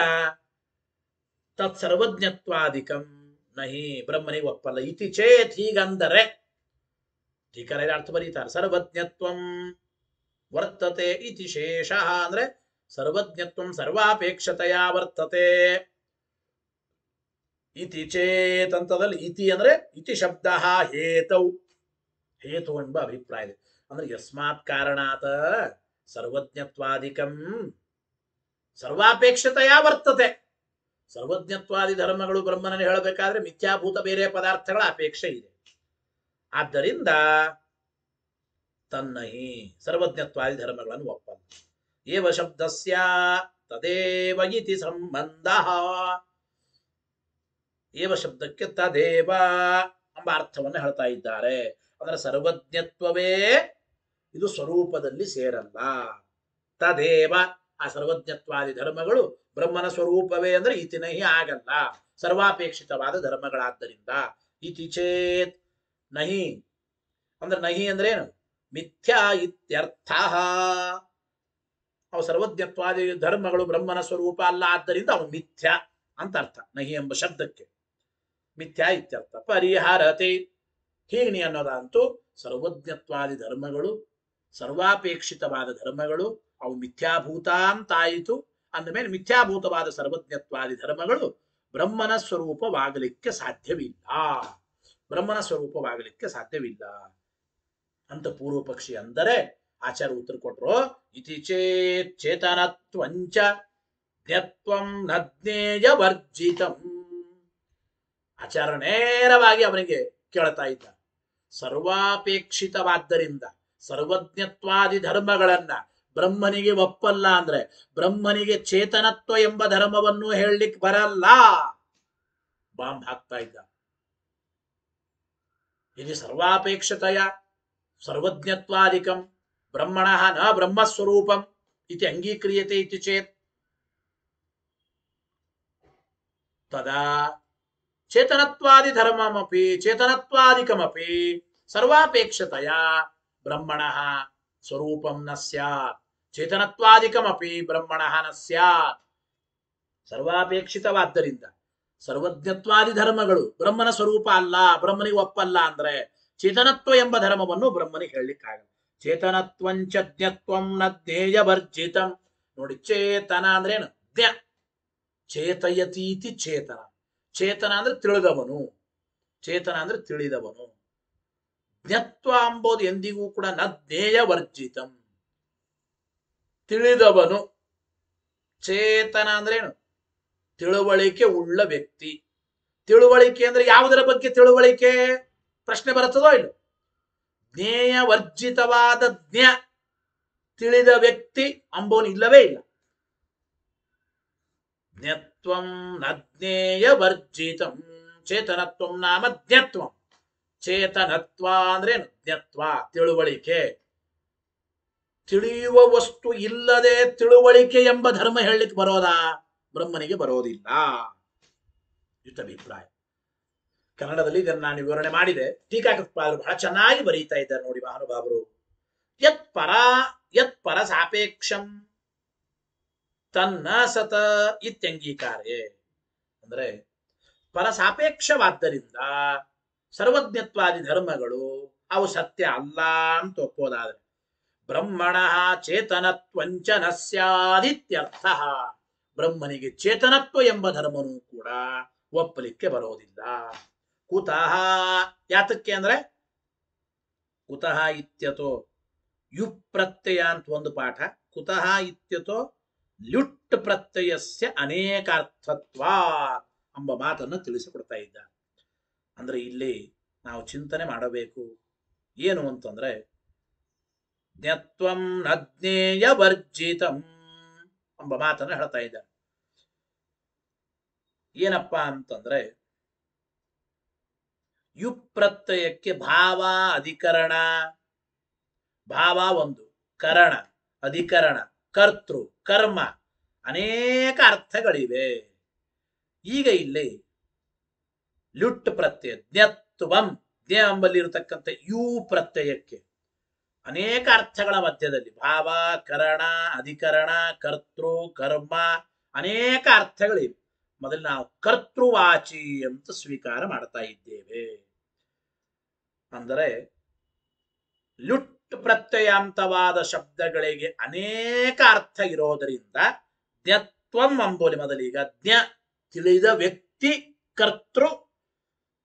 ತತ್ ಸರ್ವಜ್ಞತ್ವಾಧಿಕಂ ನಹಿ ಬ್ರಹ್ಮನಿಗೆ ಒಪ್ಪಲ್ಲ ಇತಿ ಚೇತ್ ಹೀಗಂದರೆ ಟೀಕರ ಅರ್ಥ ಬರೀತಾರೆ ಸರ್ವಜ್ಞತ್ವಂ ವರ್ತತೆ ಇತಿ ಶೇಷ ಅಂದ್ರೆ ಸರ್ವಜ್ಞತ್ವಂ ಸರ್ವಾಪೇಕ್ಷತೆಯ ವರ್ತತೆ ಇತಿ ಚೇತ್ ಅಂತದಲ್ಲಿ ಇತಿ ಅಂದ್ರೆ ಇತಿ ಶಬ್ದ ಹೇತೌ ಹೇತು ಎಂಬ ಅಭಿಪ್ರಾಯ ಇದೆ ಅಂದ್ರೆ ಯಸ್ಮಾತ್ ಕಾರಣಾತ ಸರ್ವಜ್ಞತ್ವಾಧಿಕಂ ಸರ್ವಾಪೇಕ್ಷತೆಯ ವರ್ತತೆ ಸರ್ವಜ್ಞತ್ವಾದಿ ಧರ್ಮಗಳು ಬ್ರಹ್ಮನಲ್ಲಿ ಹೇಳಬೇಕಾದ್ರೆ ಮಿಥ್ಯಾಭೂತ ಬೇರೆ ಪದಾರ್ಥಗಳ ಅಪೇಕ್ಷೆ ಇದೆ ಆದ್ದರಿಂದ ತನ್ನಹಿ ಸರ್ವಜ್ಞತ್ವಾದಿ ಧರ್ಮಗಳನ್ನು ಒಪ್ಪ ಏವ ಶಬ್ದಸ್ಯ ತದೇವ ಇತಿ ಸಂಬಂಧ ಏವ ಶಬ್ದಕ್ಕೆ ತದೇವ ಎಂಬ ಅರ್ಥವನ್ನು ಹೇಳ್ತಾ ಇದ್ದಾರೆ ಅದರ ಸರ್ವಜ್ಞತ್ವವೇ ಇದು ಸ್ವರೂಪದಲ್ಲಿ ಸೇರಲ್ಲ ತದೇವ ಆ ಸರ್ವಜ್ಞತ್ವಾದಿ ಧರ್ಮಗಳು ಬ್ರಹ್ಮನ ಸ್ವರೂಪವೇ ಅಂದ್ರೆ ನಹಿ ಆಗಲ್ಲ ಸರ್ವಾಪೇಕ್ಷಿತವಾದ ಧರ್ಮಗಳಾದ್ದರಿಂದ ಇತಿ ಚೇತ್ ನಹಿ ಅಂದ್ರೆ ನಹಿ ಅಂದ್ರೆ ಏನು ಮಿಥ್ಯಾ ಇತ್ಯರ್ಥ ಅವು ಸರ್ವಜ್ಞತ್ವಾದಿ ಧರ್ಮಗಳು ಬ್ರಹ್ಮನ ಸ್ವರೂಪ ಅಲ್ಲ ಆದ್ದರಿಂದ ಅವು ಮಿಥ್ಯಾ ಅಂತ ಅರ್ಥ ನಹಿ ಎಂಬ ಶಬ್ದಕ್ಕೆ ಮಿಥ್ಯಾ ಇತ್ಯರ್ಥ ಪರಿಹಾರತೆ ಹೀಗಿ ಅನ್ನೋದಂತೂ ಸರ್ವಜ್ಞತ್ವಾದಿ ಧರ್ಮಗಳು ಸರ್ವಾಪೇಕ್ಷಿತವಾದ ಧರ್ಮಗಳು ಅವು ಮಿಥ್ಯಾಭೂತಾಂತಾಯಿತು ಅಂದ ಮೇಲೆ ಮಿಥ್ಯಾಭೂತವಾದ ಸರ್ವಜ್ಞತ್ವಾದಿ ಧರ್ಮಗಳು ಬ್ರಹ್ಮನ ಸ್ವರೂಪವಾಗಲಿಕ್ಕೆ ಸಾಧ್ಯವಿಲ್ಲ ಬ್ರಹ್ಮನ ಸ್ವರೂಪವಾಗಲಿಕ್ಕೆ ಸಾಧ್ಯವಿಲ್ಲ ಅಂತ ಪೂರ್ವ ಪಕ್ಷಿ ಅಂದರೆ ಆಚಾರ ಉತ್ತರ ಕೊಟ್ರು ಇತಿ ಚೇತ್ ಚೇತನತ್ವಂಚ ಜ್ಞತ್ವಂ ನಜ್ಞೇಯ ವರ್ಜಿತಂ ಆಚಾರ ನೇರವಾಗಿ ಅವನಿಗೆ ಕೇಳ್ತಾ ಇದ್ದ ಸರ್ವಾಪೇಕ್ಷಿತವಾದ್ದರಿಂದ ಸರ್ವಜ್ಞತ್ವಾದಿ ಧರ್ಮಗಳನ್ನ ಬ್ರಹ್ಮನಿಗೆ ಒಪ್ಪಲ್ಲ ಅಂದ್ರೆ ಬ್ರಹ್ಮನಿಗೆ ಚೇತನತ್ವ ಎಂಬ ಧರ್ಮವನ್ನು ಹೇಳಲಿಕ್ಕೆ ಬರಲ್ಲ ಬಾಂಬ್ ಹಾಕ್ತಾ ಇದ್ದ ಇದು ಸರ್ವಾಪೇಕ್ಷತೆಯ ಸರ್ವಜ್ಞತ್ವಾಧಿಕಂ ಬ್ರಹ್ಮಣ ನ ಬ್ರಹ್ಮಸ್ವರೂಪಂ ಇತಿ ಅಂಗೀಕ್ರಿಯತೆ ಇತಿ ಚೇತ್ ತದಾ ಚೇತನತ್ವಾದಿ ಧರ್ಮಮಪಿ ಚೇತನತ್ವಾದಿಕಮಪಿ ಸರ್ವಾಪೇಕ್ಷತೆಯ ಬ್ರಹ್ಮಣ ಸ್ವರೂಪಂ ನ ಸ್ಯಾತ್ ಚೇತನತ್ವಾದಿಕಮಪಿ ಬ್ರಹ್ಮಣ ನ ಸ್ಯಾತ್ ಸರ್ವಾಪೇಕ್ಷಿತವಾದ್ದರಿಂದ ಸರ್ವಜ್ಞತ್ವಾದಿ ಧರ್ಮಗಳು ಬ್ರಹ್ಮನ ಸ್ವರೂಪ ಅಲ್ಲ ಬ್ರಹ್ಮನಿಗೆ ಒಪ್ಪಲ್ಲ ಅಂದ್ರೆ ಚೇತನತ್ವ ಎಂಬ ಧರ್ಮವನ್ನು ಬ್ರಹ್ಮನಿಗೆ ಹೇಳಲಿಕ್ಕಾಗಲ್ಲ ಚೇತನತ್ವಂಚ ಜ್ಞತ್ವಂ ನ ಧ್ಯೇಯ ವರ್ಜಿತಂ ನೋಡಿ ಚೇತನ ಏನು ಜ್ಞ ಚೇತಯತೀತಿ ಚೇತನ ಚೇತನ ಅಂದ್ರೆ ತಿಳಿದವನು ಚೇತನ ಅಂದ್ರೆ ತಿಳಿದವನು ಜ್ಞತ್ವ ಅಂಬೋದು ಎಂದಿಗೂ ಕೂಡ ನ ಜ್ಞೇಯ ವರ್ಜಿತಂ ತಿಳಿದವನು ಚೇತನ ಅಂದ್ರೇನು ತಿಳುವಳಿಕೆ ಉಳ್ಳ ವ್ಯಕ್ತಿ ತಿಳುವಳಿಕೆ ಅಂದ್ರೆ ಯಾವುದರ ಬಗ್ಗೆ ತಿಳುವಳಿಕೆ ಪ್ರಶ್ನೆ ಬರುತ್ತದೋ ಇಲ್ಲ ಜ್ಞೇಯ ವರ್ಜಿತವಾದ ಜ್ಞ ತಿಳಿದ ವ್ಯಕ್ತಿ ಅಂಬೋನು ಇಲ್ಲವೇ ಇಲ್ಲ ಜ್ಞತ್ವಂ ನಜ್ಞೇಯ ವರ್ಜಿತಂ ಚೇತನತ್ವಂ ನಾಮ ಜ್ಞತ್ವಂ ಚೇತನತ್ವ ಅಂದ್ರೇನು ಜ್ಞತ್ವ ತಿಳುವಳಿಕೆ ತಿಳಿಯುವ ವಸ್ತು ಇಲ್ಲದೆ ತಿಳುವಳಿಕೆ ಎಂಬ ಧರ್ಮ ಹೇಳಲಿಕ್ಕೆ ಬರೋದಾ ಬ್ರಹ್ಮನಿಗೆ ಬರೋದಿಲ್ಲ ಇಷ್ಟ ಅಭಿಪ್ರಾಯ ಕನ್ನಡದಲ್ಲಿ ಇದನ್ನು ನಾನು ವಿವರಣೆ ಮಾಡಿದೆ ಟೀಕಾಕೃತ್ಪಾದರು ಬಹಳ ಚೆನ್ನಾಗಿ ಬರೀತಾ ಇದ್ದಾರೆ ನೋಡಿ ಮಹಾನುಭಾವರು ಯತ್ ಪರ ಯತ್ ಪರ ಸಾಪೇಕ್ಷಂ ತನ್ನ ಸತ ಇತ್ಯಂಗೀಕಾರೇ ಅಂದ್ರೆ ಪರ ಸಾಪೇಕ್ಷವಾದ್ದರಿಂದ ಸರ್ವಜ್ಞತ್ವಾದಿ ಧರ್ಮಗಳು ಅವು ಸತ್ಯ ಅಲ್ಲ ಅಂತ ಒಪ್ಪೋದಾದ್ರೆ ಬ್ರಹ್ಮಣ ಚೇತನತ್ವಂಚ ನ ಬ್ರಹ್ಮನಿಗೆ ಚೇತನತ್ವ ಎಂಬ ಧರ್ಮನೂ ಕೂಡ ಒಪ್ಪಲಿಕ್ಕೆ ಬರೋದಿಲ್ಲ ಕುತಃ ಯಾತಕ್ಕೆ ಅಂದ್ರೆ ಕುತಃ ಇತ್ಯತೋ ಯು ಪ್ರತ್ಯಯ ಅಂತ ಒಂದು ಪಾಠ ಕುತಃ ಇತ್ಯತೋ ಲ್ಯುಟ್ ಪ್ರತ್ಯಯಸ್ಯ ಅನೇಕಾರ್ಥತ್ವ ಎಂಬ ಮಾತನ್ನು ತಿಳಿಸಿಕೊಡ್ತಾ ಇದ್ದ ಅಂದ್ರೆ ಇಲ್ಲಿ ನಾವು ಚಿಂತನೆ ಮಾಡಬೇಕು ಏನು ಅಂತಂದ್ರೆ ಜ್ಞತ್ವಂ ವರ್ಜಿತಂ ಎಂಬ ಮಾತನ್ನು ಹೇಳ್ತಾ ಇದ್ದ ಏನಪ್ಪಾ ಅಂತಂದ್ರೆ ಯು ಪ್ರತ್ಯಯಕ್ಕೆ ಭಾವ ಅಧಿಕರಣ ಭಾವ ಒಂದು ಕರಣ ಅಧಿಕರಣ ಕರ್ತೃ ಕರ್ಮ ಅನೇಕ ಅರ್ಥಗಳಿವೆ ಈಗ ಇಲ್ಲಿ ಲುಟ್ ಪ್ರತ್ಯಯ ಜ್ಞತ್ವಂ ಜ್ಞ ಎಂಬಲ್ಲಿ ಇರತಕ್ಕಂಥ ಯು ಪ್ರತ್ಯಯಕ್ಕೆ ಅನೇಕ ಅರ್ಥಗಳ ಮಧ್ಯದಲ್ಲಿ ಭಾವ ಕರಣ ಅಧಿಕರಣ ಕರ್ತೃ ಕರ್ಮ ಅನೇಕ ಅರ್ಥಗಳಿವೆ ಮೊದಲು ನಾವು ಕರ್ತೃವಾಚಿ ಅಂತ ಸ್ವೀಕಾರ ಮಾಡ್ತಾ ಇದ್ದೇವೆ ಅಂದರೆ ಲುಟ್ ಪ್ರತ್ಯಯಾಂತವಾದ ಶಬ್ದಗಳಿಗೆ ಅನೇಕ ಅರ್ಥ ಇರೋದರಿಂದ ದ್ಯತ್ವಂ ಅಂಬೋಲಿ ಮೊದಲೀಗ ಜ್ಞ ತಿಳಿದ ವ್ಯಕ್ತಿ ಕರ್ತೃ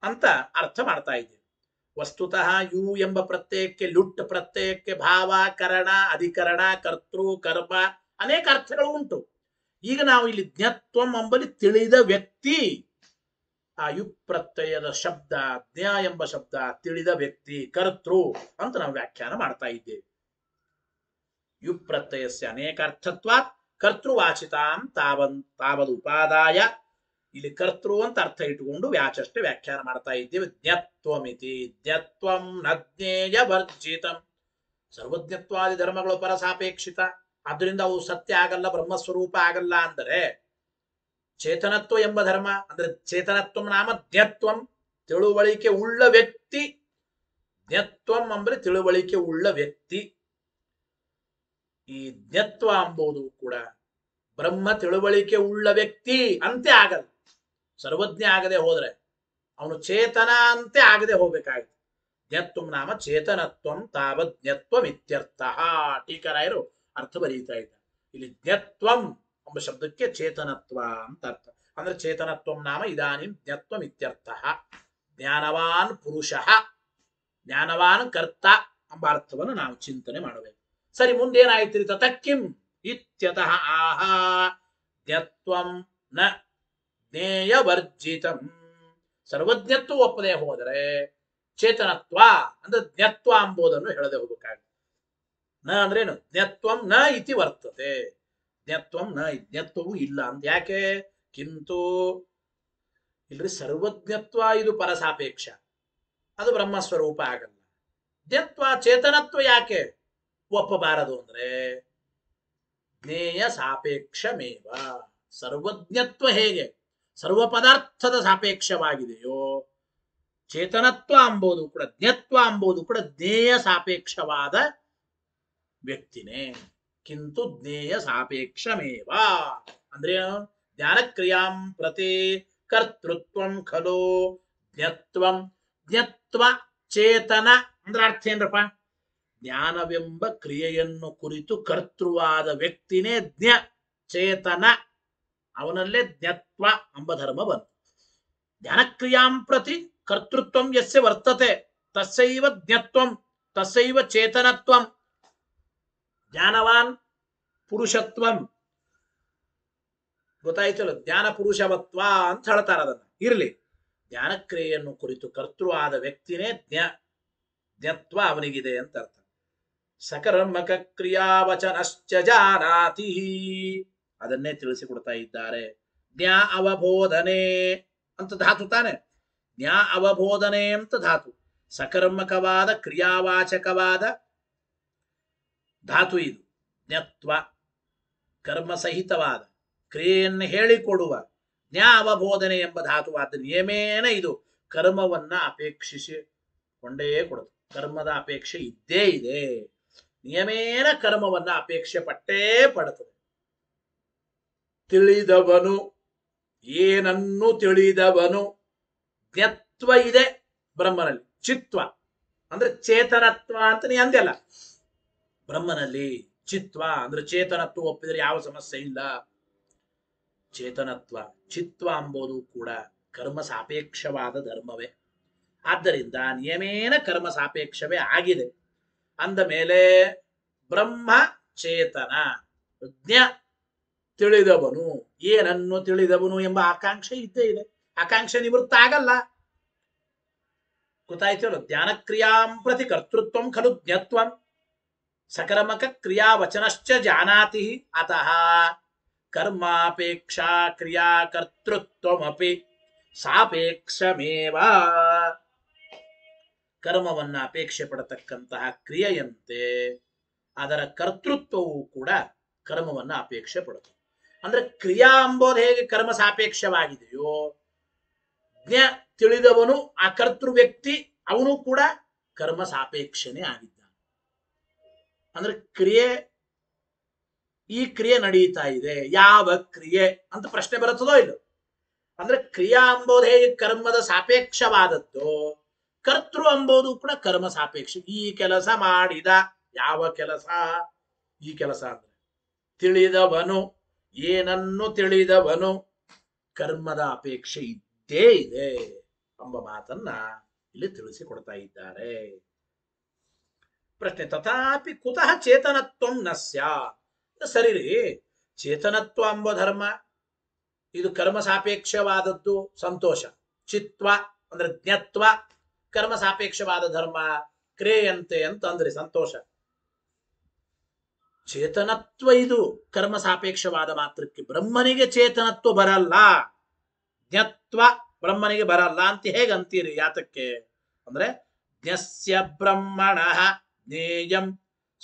ಅಂತ ಅರ್ಥ ಮಾಡ್ತಾ ಇದ್ದೇವೆ ವಸ್ತುತಃ ಯು ಎಂಬ ಪ್ರತ್ಯಯಕ್ಕೆ ಲುಟ್ ಪ್ರತ್ಯಯಕ್ಕೆ ಭಾವ ಕರಣ ಅಧಿಕರಣ ಕರ್ತೃ ಕರ್ಮ ಅನೇಕ ಅರ್ಥಗಳು ಉಂಟು ಈಗ ನಾವು ಇಲ್ಲಿ ಜ್ಞತ್ವಂ ಎಂಬಲ್ಲಿ ತಿಳಿದ ವ್ಯಕ್ತಿ ಆ ಯು ಪ್ರತ್ಯಯದ ಶಬ್ದ ಜ್ಞ ಎಂಬ ಶಬ್ದ ತಿಳಿದ ವ್ಯಕ್ತಿ ಕರ್ತೃ ಅಂತ ನಾವು ವ್ಯಾಖ್ಯಾನ ಮಾಡ್ತಾ ಇದ್ದೇವೆ ಯು ಪ್ರತ್ಯಯಸ್ಯ ಅನೇಕ ಅರ್ಥತ್ವ ಕರ್ತೃವಾಚಿತಾಂ ತಾವನ್ ಉಪಾದಾಯ ಇಲ್ಲಿ ಕರ್ತೃ ಅಂತ ಅರ್ಥ ಇಟ್ಟುಕೊಂಡು ವ್ಯಾಚಷ್ಟೇ ವ್ಯಾಖ್ಯಾನ ಮಾಡ್ತಾ ಇದ್ದೇವೆ ಜ್ಞತ್ವಮಿತಿ ಜ್ಞತ್ವಂ ನಜ್ಞೇಯ ವರ್ಜಿತಂ ಸರ್ವಜ್ಞತ್ವಾದಿ ಧರ್ಮಗಳು ಪರಸಾಪೇಕ್ಷಿತ ಅದರಿಂದ ಅವು ಸತ್ಯ ಆಗಲ್ಲ ಬ್ರಹ್ಮಸ್ವರೂಪ ಆಗಲ್ಲ ಅಂದರೆ ಚೇತನತ್ವ ಎಂಬ ಧರ್ಮ ಅಂದ್ರೆ ಚೇತನತ್ವಂ ನಾಮ ಜ್ಞತ್ವಂ ತಿಳುವಳಿಕೆ ಉಳ್ಳ ವ್ಯಕ್ತಿ ಜ್ಞತ್ವಂ ಅಂದ್ರೆ ತಿಳುವಳಿಕೆ ಉಳ್ಳ ವ್ಯಕ್ತಿ ಈ ಜ್ಞತ್ವ ಅಂಬುದು ಕೂಡ ಬ್ರಹ್ಮ ತಿಳುವಳಿಕೆ ಉಳ್ಳ ವ್ಯಕ್ತಿ ಅಂತೆ ಆಗಲ್ಲ ಸರ್ವಜ್ಞ ಆಗದೆ ಹೋದ್ರೆ ಅವನು ಚೇತನ ಅಂತೆ ಆಗದೆ ಹೋಗ್ಬೇಕಾಯ್ತು ಜ್ಞತ್ವಂ ನಾಮ ಚೇತನತ್ವಂ ಜ್ಞತ್ವ ಇತ್ಯರ್ಥ ಟೀಕರಾಯರು ಅರ್ಥ ಬರೀತಾ ಇಲ್ಲಿ ಜ್ಞತ್ವಂ ಎಂಬ ಶಬ್ದಕ್ಕೆ ಚೇತನತ್ವ ಅಂತ ಅರ್ಥ ಅಂದ್ರೆ ಚೇತನತ್ವಂ ನಾಮ ಇದಾನಿಂ ಜ್ಞತ್ವ ಇತ್ಯರ್ಥ ಜ್ಞಾನವಾನ್ ಪುರುಷ ಜ್ಞಾನವಾನ್ ಕರ್ತ ಎಂಬ ಅರ್ಥವನ್ನು ನಾವು ಚಿಂತನೆ ಮಾಡಬೇಕು ಸರಿ ಮುಂದೇನಾಯ್ತು ತತಕ್ಕಿಂ ಇತ್ಯತಃ ಆಹಾ ಜ್ಞತ್ವಂ ನ ಜ್ಞೇಯವರ್ಜಿತಂ ಸರ್ವಜ್ಞತ್ವ ಒಪ್ಪದೆ ಹೋದರೆ ಚೇತನತ್ವ ಅಂದ್ರೆ ಜ್ಞತ್ವ ಎಂಬುದನ್ನು ಹೇಳದೆ ಹೋಗಬೇಕಾಗುತ್ತೆ ನ ಅಂದ್ರೇನು ಜ್ಞತ್ವಂ ನ ಇತಿ ವರ್ತದೆ ಜ್ಞತ್ವಂ ನ ಜ್ಞತ್ವವೂ ಇಲ್ಲ ಅಂತ ಯಾಕೆ ಕಿಂತು ಇಲ್ರಿ ಸರ್ವಜ್ಞತ್ವ ಇದು ಪರಸಾಪೇಕ್ಷ ಅದು ಬ್ರಹ್ಮಸ್ವರೂಪ ಆಗಲ್ಲ ಜ್ಞತ್ವ ಚೇತನತ್ವ ಯಾಕೆ ಒಪ್ಪಬಾರದು ಅಂದ್ರೆ ಜ್ಞೇಯ ಮೇವ ಸರ್ವಜ್ಞತ್ವ ಹೇಗೆ ಸರ್ವ ಪದಾರ್ಥದ ಸಾಪೇಕ್ಷವಾಗಿದೆಯೋ ಚೇತನತ್ವ ಅಂಬೋದು ಕೂಡ ಜ್ಞತ್ವ ಅಂಬೋದು ಕೂಡ ಜ್ಞೇಯ ಸಾಪೇಕ್ಷವಾದ ವ್ಯಕ್ತಿನೇ ಕಿಂತು ಜ್ಞೇಯ ಸಾಪೇಕ್ಷಮೇವ ಅಂದ್ರೆ ಜ್ಞಾನಕ್ರಿಯಾಂ ಪ್ರತಿ ಕರ್ತೃತ್ವಂ ಖಲೋ ಜ್ಞತ್ವಂ ಜ್ಞತ್ವ ಚೇತನ ಅಂದ್ರೆ ಅರ್ಥ ಏನ್ರಪ್ಪ ಜ್ಞಾನವೆಂಬ ಕ್ರಿಯೆಯನ್ನು ಕುರಿತು ಕರ್ತೃವಾದ ವ್ಯಕ್ತಿನೇ ಜ್ಞ ಚೇತನ ಅವನಲ್ಲೇ ಜ್ಞತ್ವ ಎಂಬ ಧರ್ಮ ಬಂತು ಜ್ಞಾನಕ್ರಿಯಾಂ ಪ್ರತಿ ಕರ್ತೃತ್ವಂ ಯಸ್ಯ ವರ್ತತೆ ತಸೈವ ಜ್ಞತ್ವಂ ತಸೈವ ಚೇತನತ್ವಂ ಜ್ಞಾನವಾನ್ ಪುರುಷತ್ವ ಗೊತ್ತಾಯ್ತಲ್ಲ ಜ್ಞಾನ ಪುರುಷವತ್ವ ಅಂತ ಹೇಳ್ತಾರ ಅದನ್ನು ಇರ್ಲಿ ಜ್ಞಾನಕ್ರಿಯೆಯನ್ನು ಕುರಿತು ಕರ್ತೃ ಆದ ವ್ಯಕ್ತಿನೇ ಜ್ಞಾ ಜ್ಞತ್ವ ಅವನಿಗಿದೆ ಅಂತ ಅರ್ಥ ಸಕರ್ಮಕ ಕ್ರಿಯಾವಚನಶ್ಚ ಜಾನಾತಿ ಅದನ್ನೇ ತಿಳಿಸಿಕೊಡ್ತಾ ಇದ್ದಾರೆ ಜ್ಞಾ ಅವಬೋಧನೆ ಅಂತ ಧಾತು ತಾನೆ ಜ್ಞಾ ಅವಬೋಧನೆ ಅಂತ ಧಾತು ಸಕರ್ಮಕವಾದ ಕ್ರಿಯಾವಾಚಕವಾದ ಧಾತು ಇದು ಜ್ಞತ್ವ ಕರ್ಮ ಸಹಿತವಾದ ಕ್ರಿಯೆಯನ್ನು ಹೇಳಿಕೊಡುವ ಜ್ಞಾ ಅವಬೋಧನೆ ಎಂಬ ಧಾತುವಾದ ನಿಯಮೇನ ಇದು ಕರ್ಮವನ್ನ ಅಪೇಕ್ಷಿಸಿ ಕೊಂಡೇ ಕೊಡು ಕರ್ಮದ ಅಪೇಕ್ಷೆ ಇದ್ದೇ ಇದೆ ನಿಯಮೇನ ಕರ್ಮವನ್ನ ಅಪೇಕ್ಷೆ ಪಟ್ಟೇ ಪಡುತ್ತದೆ ತಿಳಿದವನು ಏನನ್ನು ತಿಳಿದವನು ಜ್ಞತ್ವ ಇದೆ ಬ್ರಹ್ಮನಲ್ಲಿ ಚಿತ್ವ ಅಂದ್ರೆ ಚೇತನತ್ವ ಅಂತ ನೀ ಅಂದಲ್ಲ ಬ್ರಹ್ಮನಲ್ಲಿ ಚಿತ್ವ ಅಂದ್ರೆ ಚೇತನತ್ವ ಒಪ್ಪಿದರೆ ಯಾವ ಸಮಸ್ಯೆ ಇಲ್ಲ ಚೇತನತ್ವ ಚಿತ್ವ ಅಂಬೋದು ಕೂಡ ಕರ್ಮ ಸಾಪೇಕ್ಷವಾದ ಧರ್ಮವೇ ಆದ್ದರಿಂದ ನಿಯಮೇನ ಕರ್ಮ ಸಾಪೇಕ್ಷವೇ ಆಗಿದೆ ಅಂದ ಮೇಲೆ ಬ್ರಹ್ಮ ಚೇತನ ಜ್ಞ ತಿಳಿದವನು ಏನನ್ನು ತಿಳಿದವನು ಎಂಬ ಆಕಾಂಕ್ಷೆ ಇದ್ದೇ ಇದೆ ಆಕಾಂಕ್ಷೆ ನಿವೃತ್ತ ಆಗಲ್ಲ ಗೊತ್ತಾಯ್ತಲ್ಲ ಧ್ಯಾನಕ್ರಿಯಾಂ ಪ್ರತಿ ಕರ್ತೃತ್ವ ಖಲು ಜ್ಞತ್ವಂ ಸಕರ್ಮಕ ಕ್ರಿಯಾ ವಚನಶ್ಚ ಜಾನಾತಿ ಅತಃ ಕರ್ಮಾಪೇಕ್ಷಾ ಕ್ರಿಯಾ ಕರ್ತೃತ್ವಮಪಿ ಸಾಪೇಕ್ಷಮೇವ ಕರ್ಮವನ್ನ ಅಪೇಕ್ಷೆ ಪಡತಕ್ಕಂತಹ ಕ್ರಿಯೆಯಂತೆ ಅದರ ಕರ್ತೃತ್ವವು ಕೂಡ ಕರ್ಮವನ್ನ ಅಪೇಕ್ಷೆ ಪಡುತ್ತೆ ಅಂದ್ರೆ ಕ್ರಿಯಾ ಅಂಬೋದು ಹೇಗೆ ಕರ್ಮ ಸಾಪೇಕ್ಷವಾಗಿದೆಯೋ ಜ್ಞ ತಿಳಿದವನು ಆ ಕರ್ತೃ ವ್ಯಕ್ತಿ ಅವನು ಕೂಡ ಕರ್ಮ ಸಾಪೇಕ್ಷನೇ ಆಗಿದ್ದ ಅಂದ್ರೆ ಕ್ರಿಯೆ ಈ ಕ್ರಿಯೆ ನಡೀತಾ ಇದೆ ಯಾವ ಕ್ರಿಯೆ ಅಂತ ಪ್ರಶ್ನೆ ಬರುತ್ತದೋ ಇಲ್ಲ ಅಂದ್ರೆ ಕ್ರಿಯಾ ಅಂಬೋದು ಹೇಗೆ ಕರ್ಮದ ಸಾಪೇಕ್ಷವಾದದ್ದೋ ಕರ್ತೃ ಅಂಬೋದು ಕೂಡ ಕರ್ಮ ಸಾಪೇಕ್ಷ ಈ ಕೆಲಸ ಮಾಡಿದ ಯಾವ ಕೆಲಸ ಈ ಕೆಲಸ ಅಂದ್ರೆ ತಿಳಿದವನು ಏನನ್ನು ತಿಳಿದವನು ಕರ್ಮದ ಅಪೇಕ್ಷೆ ಇದ್ದೇ ಇದೆ ಎಂಬ ಮಾತನ್ನ ಇಲ್ಲಿ ತಿಳಿಸಿಕೊಡ್ತಾ ಇದ್ದಾರೆ ಪ್ರಶ್ನೆ ತಥಾಪಿ ಕುತಃ ಚೇತನತ್ವ ನ ಸರಿ ರೀ ಚೇತನತ್ವ ಎಂಬ ಧರ್ಮ ಇದು ಕರ್ಮ ಸಾಪೇಕ್ಷವಾದದ್ದು ಸಂತೋಷ ಚಿತ್ವ ಅಂದ್ರೆ ಜ್ಞತ್ವ ಕರ್ಮ ಸಾಪೇಕ್ಷವಾದ ಧರ್ಮ ಕ್ರೇಯಂತೆ ಅಂತ ಅಂದ್ರೆ ಸಂತೋಷ ಚೇತನತ್ವ ಇದು ಕರ್ಮ ಸಾಪೇಕ್ಷವಾದ ಮಾತ್ರಕ್ಕೆ ಬ್ರಹ್ಮನಿಗೆ ಚೇತನತ್ವ ಬರಲ್ಲ ಜ್ಞತ್ವ ಬ್ರಹ್ಮನಿಗೆ ಬರಲ್ಲ ಅಂತ ಹೇಗಂತೀರಿ ಯಾತಕ್ಕೆ ಅಂದ್ರೆ ಜ್ಞಸ್ಯ ಬ್ರಹ್ಮಣ ಜ್ಞೇಯಂ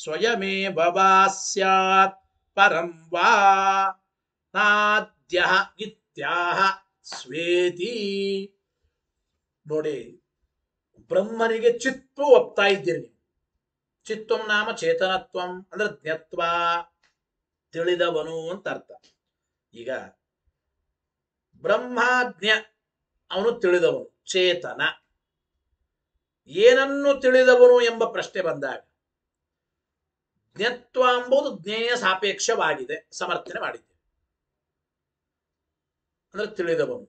ಸ್ವಯಮೇವ ಸ್ಯಾತ್ ಪರಂ ವಾದ್ಯ ಇತ್ಯಾಹ ಸ್ವೇತಿ ನೋಡಿ ಬ್ರಹ್ಮನಿಗೆ ಚಿತ್ತು ಒಪ್ತಾ ಇದ್ದೀರಿ ಚಿತ್ತಂ ನಾಮ ಚೇತನತ್ವಂ ಅಂದ್ರೆ ಜ್ಞತ್ವ ತಿಳಿದವನು ಅಂತ ಅರ್ಥ ಈಗ ಬ್ರಹ್ಮಾಜ್ಞ ಅವನು ತಿಳಿದವನು ಚೇತನ ಏನನ್ನು ತಿಳಿದವನು ಎಂಬ ಪ್ರಶ್ನೆ ಬಂದಾಗ ಜ್ಞತ್ವ ಎಂಬುದು ಜ್ಞೇಯ ಸಾಪೇಕ್ಷವಾಗಿದೆ ಸಮರ್ಥನೆ ಮಾಡಿದ್ದೇವೆ ಅಂದ್ರೆ ತಿಳಿದವನು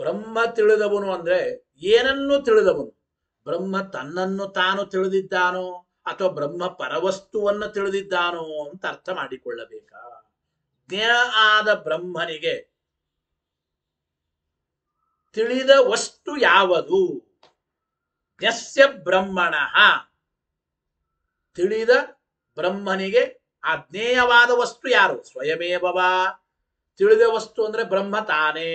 ಬ್ರಹ್ಮ ತಿಳಿದವನು ಅಂದ್ರೆ ಏನನ್ನು ತಿಳಿದವನು ಬ್ರಹ್ಮ ತನ್ನನ್ನು ತಾನು ತಿಳಿದಿದ್ದಾನೋ ಅಥವಾ ಬ್ರಹ್ಮ ಪರವಸ್ತುವನ್ನು ತಿಳಿದಿದ್ದಾನೋ ಅಂತ ಅರ್ಥ ಮಾಡಿಕೊಳ್ಳಬೇಕಾ ಜ್ಞ ಆದ ಬ್ರಹ್ಮನಿಗೆ ತಿಳಿದ ವಸ್ತು ಯಾವುದು ಜ್ಞಸ್ಯ ಬ್ರಹ್ಮಣ ತಿಳಿದ ಬ್ರಹ್ಮನಿಗೆ ಆ ಜ್ಞೇಯವಾದ ವಸ್ತು ಯಾರು ಸ್ವಯಮೇವ ತಿಳಿದ ವಸ್ತು ಅಂದ್ರೆ ಬ್ರಹ್ಮ ತಾನೇ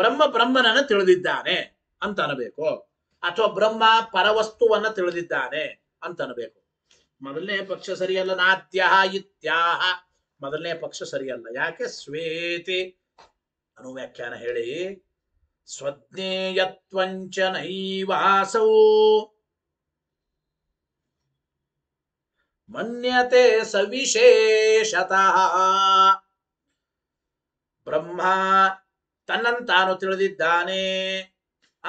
ಬ್ರಹ್ಮ ಬ್ರಹ್ಮನನ್ನು ತಿಳಿದಿದ್ದಾನೆ ಅಂತ ಅನ್ಬೇಕು ಅಥವಾ ಬ್ರಹ್ಮ ಪರವಸ್ತುವನ್ನ ತಿಳಿದಿದ್ದಾನೆ ಅಂತ ಮೊದಲನೇ ಪಕ್ಷ ಸರಿಯಲ್ಲ ನಾತ್ಯ ಇತ್ಯಾಹ ಮೊದಲನೇ ಪಕ್ಷ ಸರಿಯಲ್ಲ ಯಾಕೆ ಸ್ವೇತಿ ಅನುವ್ಯಾಖ್ಯಾನ ಹೇಳಿ ಸ್ವಜ್ಞೇಯತ್ವಂಚ ನೈವಾಸವು ಮನ್ಯತೆ ಸವಿಶೇಷತಃ ಬ್ರಹ್ಮ ತನ್ನಂತಾನು ತಿಳಿದಿದ್ದಾನೆ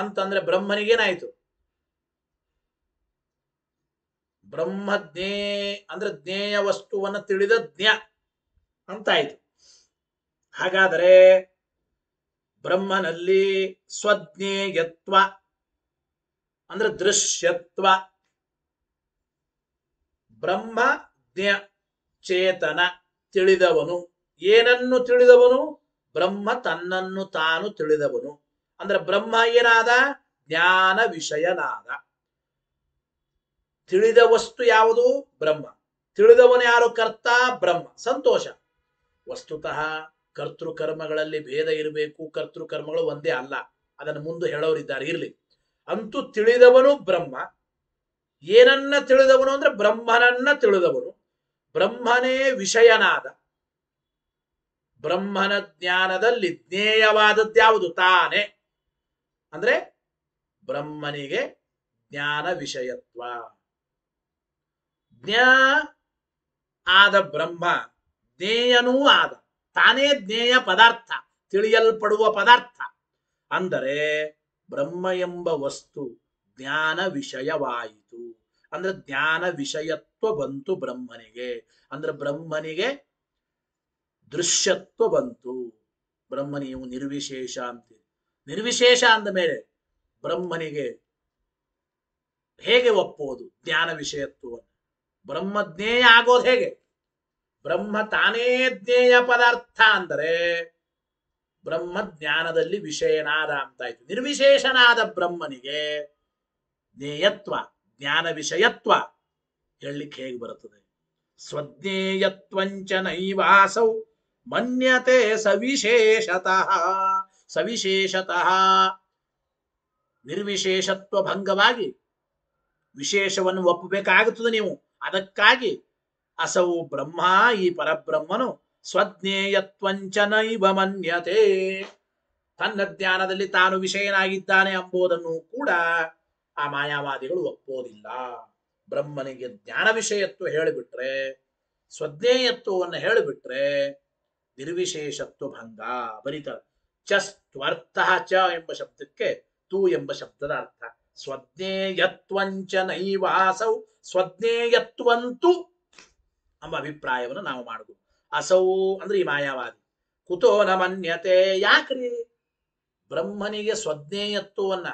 ಅಂತಂದ್ರೆ ಬ್ರಹ್ಮನಿಗೇನಾಯ್ತು ಬ್ರಹ್ಮ ಜ್ಞೇ ಅಂದ್ರೆ ಜ್ಞೇಯ ವಸ್ತುವನ್ನು ತಿಳಿದ ಜ್ಞ ಅಂತಾಯ್ತು ಹಾಗಾದರೆ ಬ್ರಹ್ಮನಲ್ಲಿ ಸ್ವಜ್ಞೇಯತ್ವ ಅಂದ್ರೆ ದೃಶ್ಯತ್ವ ಬ್ರಹ್ಮ ಜ್ಞ ಚೇತನ ತಿಳಿದವನು ಏನನ್ನು ತಿಳಿದವನು ಬ್ರಹ್ಮ ತನ್ನನ್ನು ತಾನು ತಿಳಿದವನು ಅಂದ್ರೆ ಬ್ರಹ್ಮ ಏನಾದ ಜ್ಞಾನ ವಿಷಯನಾದ ತಿಳಿದ ವಸ್ತು ಯಾವುದು ಬ್ರಹ್ಮ ತಿಳಿದವನು ಯಾರು ಕರ್ತ ಬ್ರಹ್ಮ ಸಂತೋಷ ವಸ್ತುತಃ ಕರ್ತೃಕರ್ಮಗಳಲ್ಲಿ ಭೇದ ಇರಬೇಕು ಕರ್ತೃಕರ್ಮಗಳು ಒಂದೇ ಅಲ್ಲ ಅದನ್ನು ಮುಂದೆ ಹೇಳೋರಿದ್ದಾರೆ ಇರಲಿ ಅಂತೂ ತಿಳಿದವನು ಬ್ರಹ್ಮ ಏನನ್ನ ತಿಳಿದವನು ಅಂದ್ರೆ ಬ್ರಹ್ಮನನ್ನ ತಿಳಿದವನು ಬ್ರಹ್ಮನೇ ವಿಷಯನಾದ ಬ್ರಹ್ಮನ ಜ್ಞಾನದಲ್ಲಿ ಜ್ಞೇಯವಾದದ್ದ್ಯಾವುದು ತಾನೇ ಅಂದ್ರೆ ಬ್ರಹ್ಮನಿಗೆ ಜ್ಞಾನ ವಿಷಯತ್ವ ಜ್ಞಾ ಆದ ಬ್ರಹ್ಮ ಜ್ಞೇಯನೂ ಆದ ತಾನೇ ಜ್ಞೇಯ ಪದಾರ್ಥ ತಿಳಿಯಲ್ಪಡುವ ಪದಾರ್ಥ ಅಂದರೆ ಬ್ರಹ್ಮ ಎಂಬ ವಸ್ತು ಜ್ಞಾನ ವಿಷಯವಾಯಿತು ಅಂದ್ರೆ ಜ್ಞಾನ ವಿಷಯತ್ವ ಬಂತು ಬ್ರಹ್ಮನಿಗೆ ಅಂದ್ರೆ ಬ್ರಹ್ಮನಿಗೆ ದೃಶ್ಯತ್ವ ಬಂತು ಬ್ರಹ್ಮನಿಯು ನಿರ್ವಿಶೇಷ ಅಂತಿದೆ ನಿರ್ವಿಶೇಷ ಅಂದ ಮೇಲೆ ಬ್ರಹ್ಮನಿಗೆ ಹೇಗೆ ಒಪ್ಪುವುದು ಜ್ಞಾನ ವಿಷಯತ್ವವನ್ನು ಬ್ರಹ್ಮ ಜ್ಞೇಯ ಆಗೋದು ಹೇಗೆ ಬ್ರಹ್ಮ ತಾನೇ ಜ್ಞೇಯ ಪದಾರ್ಥ ಅಂದರೆ ಬ್ರಹ್ಮ ಜ್ಞಾನದಲ್ಲಿ ವಿಷಯನಾದ ಅಂತಾಯ್ತು ನಿರ್ವಿಶೇಷನಾದ ಬ್ರಹ್ಮನಿಗೆ ಜ್ಞೇಯತ್ವ ಜ್ಞಾನ ವಿಷಯತ್ವ ಹೇಳಲಿಕ್ಕೆ ಹೇಗೆ ಬರುತ್ತದೆ ಸ್ವಜ್ಞೇಯತ್ವಂಚ ನೈವಾಸೌ ಮನ್ಯತೆ ಸವಿಶೇಷತಃ ಸವಿಶೇಷತಃ ನಿರ್ವಿಶೇಷತ್ವ ಭಂಗವಾಗಿ ವಿಶೇಷವನ್ನು ಒಪ್ಪಬೇಕಾಗುತ್ತದೆ ನೀವು ಅದಕ್ಕಾಗಿ ಅಸವು ಬ್ರಹ್ಮ ಈ ಪರಬ್ರಹ್ಮನು ಸ್ವಜ್ಞೇಯತ್ವಂಚ ನೈವ ಮನ್ಯತೆ ತನ್ನ ಜ್ಞಾನದಲ್ಲಿ ತಾನು ವಿಷಯನಾಗಿದ್ದಾನೆ ಎಂಬುದನ್ನು ಕೂಡ ಆ ಮಾಯಾವಾದಿಗಳು ಒಪ್ಪೋದಿಲ್ಲ ಬ್ರಹ್ಮನಿಗೆ ಜ್ಞಾನ ವಿಷಯತ್ವ ಹೇಳಿಬಿಟ್ರೆ ಸ್ವಜ್ಞೇಯತ್ವವನ್ನು ಹೇಳಿಬಿಟ್ರೆ ನಿರ್ವಿಶೇಷತ್ವ ಭಂಗ ಬರೀತಾರೆ ಚಸ್ ತ್ವರ್ಥ ಚ ಎಂಬ ಶಬ್ದಕ್ಕೆ ತು ಎಂಬ ಶಬ್ದದ ಅರ್ಥ ಸ್ವಜ್ಞೇಯತ್ವಂಚ ನೈವಾಸೌ ಸ್ವಜ್ಞೇಯತ್ವಂತು ಎಂಬ ಅಭಿಪ್ರಾಯವನ್ನು ನಾವು ಮಾಡುದು ಅಸೌ ಅಂದ್ರೆ ಈ ಮಾಯಾವಾದಿ ಕುತೋ ನ ಮನ್ಯತೆ ಯಾಕ್ರಿ ಬ್ರಹ್ಮನಿಗೆ ಸ್ವಜ್ಞೇಯತ್ವವನ್ನ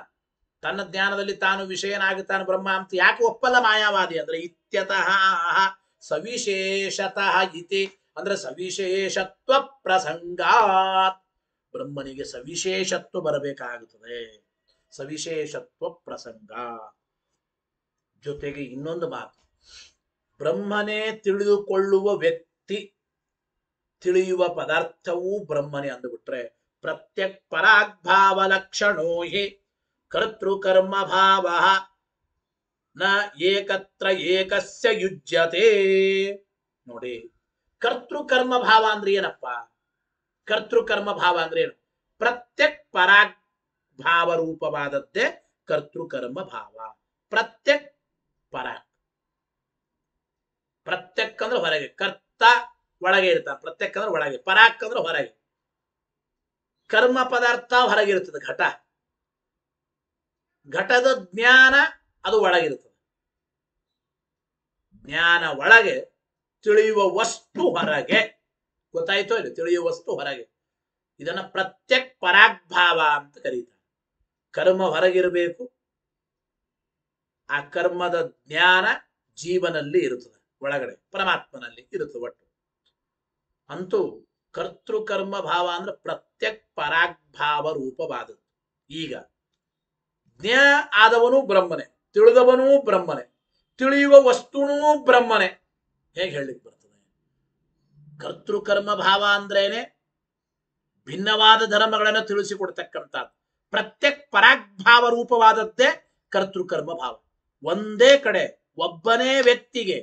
ತನ್ನ ಜ್ಞಾನದಲ್ಲಿ ತಾನು ವಿಷಯನಾಗುತ್ತಾನೆ ಬ್ರಹ್ಮ ಅಂತ ಯಾಕೆ ಒಪ್ಪಲ್ಲ ಮಾಯಾವಾದಿ ಅಂದ್ರೆ ಇತ್ಯತಃ ಸವಿಶೇಷತಃ ಇತಿ ಅಂದ್ರೆ ಸವಿಶೇಷತ್ವ ಪ್ರಸಂಗಾತ್ ಬ್ರಹ್ಮನಿಗೆ ಸವಿಶೇಷತ್ವ ಬರಬೇಕಾಗುತ್ತದೆ ಸವಿಶೇಷತ್ವ ಪ್ರಸಂಗ ಜೊತೆಗೆ ಇನ್ನೊಂದು ಮಾತು ಬ್ರಹ್ಮನೇ ತಿಳಿದುಕೊಳ್ಳುವ ವ್ಯಕ್ತಿ ತಿಳಿಯುವ ಪದಾರ್ಥವೂ ಬ್ರಹ್ಮನೇ ಅಂದುಬಿಟ್ರೆ ಪ್ರತ್ಯಕ್ ಪರಾಗ್ಭಾವ ಲಕ್ಷಣೋಹಿ ಹಿ ಕರ್ತೃಕರ್ಮ ಭಾವ ನ ಏಕತ್ರ ಏಕಸ್ಯ ಯುಜ್ಯತೆ ನೋಡಿ ಕರ್ತೃಕರ್ಮ ಭಾವ ಅಂದ್ರೆ ಏನಪ್ಪಾ ಕರ್ತೃಕರ್ಮ ಭಾವ ಅಂದ್ರೆ ಏನು ಪ್ರತ್ಯಕ್ ಪರಾಗ್ ಭಾವ ರೂಪವಾದದ್ದೇ ಕರ್ತೃಕರ್ಮ ಭಾವ ಪ್ರತ್ಯಕ್ ಪರಾಕ್ ಪ್ರತ್ಯಕ್ ಅಂದ್ರೆ ಹೊರಗೆ ಕರ್ತ ಒಳಗೆ ಇರ್ತಾನೆ ಪ್ರತ್ಯಕ್ ಅಂದ್ರೆ ಒಳಗೆ ಪರಾಕ್ ಅಂದ್ರೆ ಹೊರಗೆ ಕರ್ಮ ಪದಾರ್ಥ ಹೊರಗಿರುತ್ತದೆ ಘಟ ಘಟದ ಜ್ಞಾನ ಅದು ಒಳಗಿರುತ್ತದೆ ಜ್ಞಾನ ಒಳಗೆ ತಿಳಿಯುವ ವಸ್ತು ಹೊರಗೆ ಗೊತ್ತಾಯ್ತೋ ಇಲ್ಲ ತಿಳಿಯುವ ವಸ್ತು ಹೊರಗೆ ಇದನ್ನ ಪ್ರತ್ಯಕ್ ಪರಾಗ್ಭಾವ ಅಂತ ಕರೀತಾರೆ ಕರ್ಮ ಹೊರಗಿರಬೇಕು ಆ ಕರ್ಮದ ಜ್ಞಾನ ಜೀವನಲ್ಲಿ ಇರುತ್ತದೆ ಒಳಗಡೆ ಪರಮಾತ್ಮನಲ್ಲಿ ಇರುತ್ತದೆ ಒಟ್ಟು ಅಂತೂ ಕರ್ತೃಕರ್ಮ ಭಾವ ಅಂದ್ರೆ ಪ್ರತ್ಯಕ್ ಪರಾಗ್ಭಾವ ರೂಪವಾದದ್ದು ಈಗ ಜ್ಞಾ ಆದವನು ಬ್ರಹ್ಮನೆ ತಿಳಿದವನೂ ಬ್ರಹ್ಮನೆ ತಿಳಿಯುವ ವಸ್ತುನೂ ಬ್ರಹ್ಮನೆ ಹೇಗೆ ಹೇಳಿಕ್ ಬರ್ತದೆ ಕರ್ತೃಕರ್ಮ ಭಾವ ಅಂದ್ರೇನೆ ಭಿನ್ನವಾದ ಧರ್ಮಗಳನ್ನು ತಿಳಿಸಿಕೊಡ್ತಕ್ಕಂಥದ್ದು ಪ್ರತ್ಯಕ್ ಪರಾಗ್ಭಾವ ರೂಪವಾದದ್ದೇ ಕರ್ತೃಕರ್ಮ ಭಾವ ಒಂದೇ ಕಡೆ ಒಬ್ಬನೇ ವ್ಯಕ್ತಿಗೆ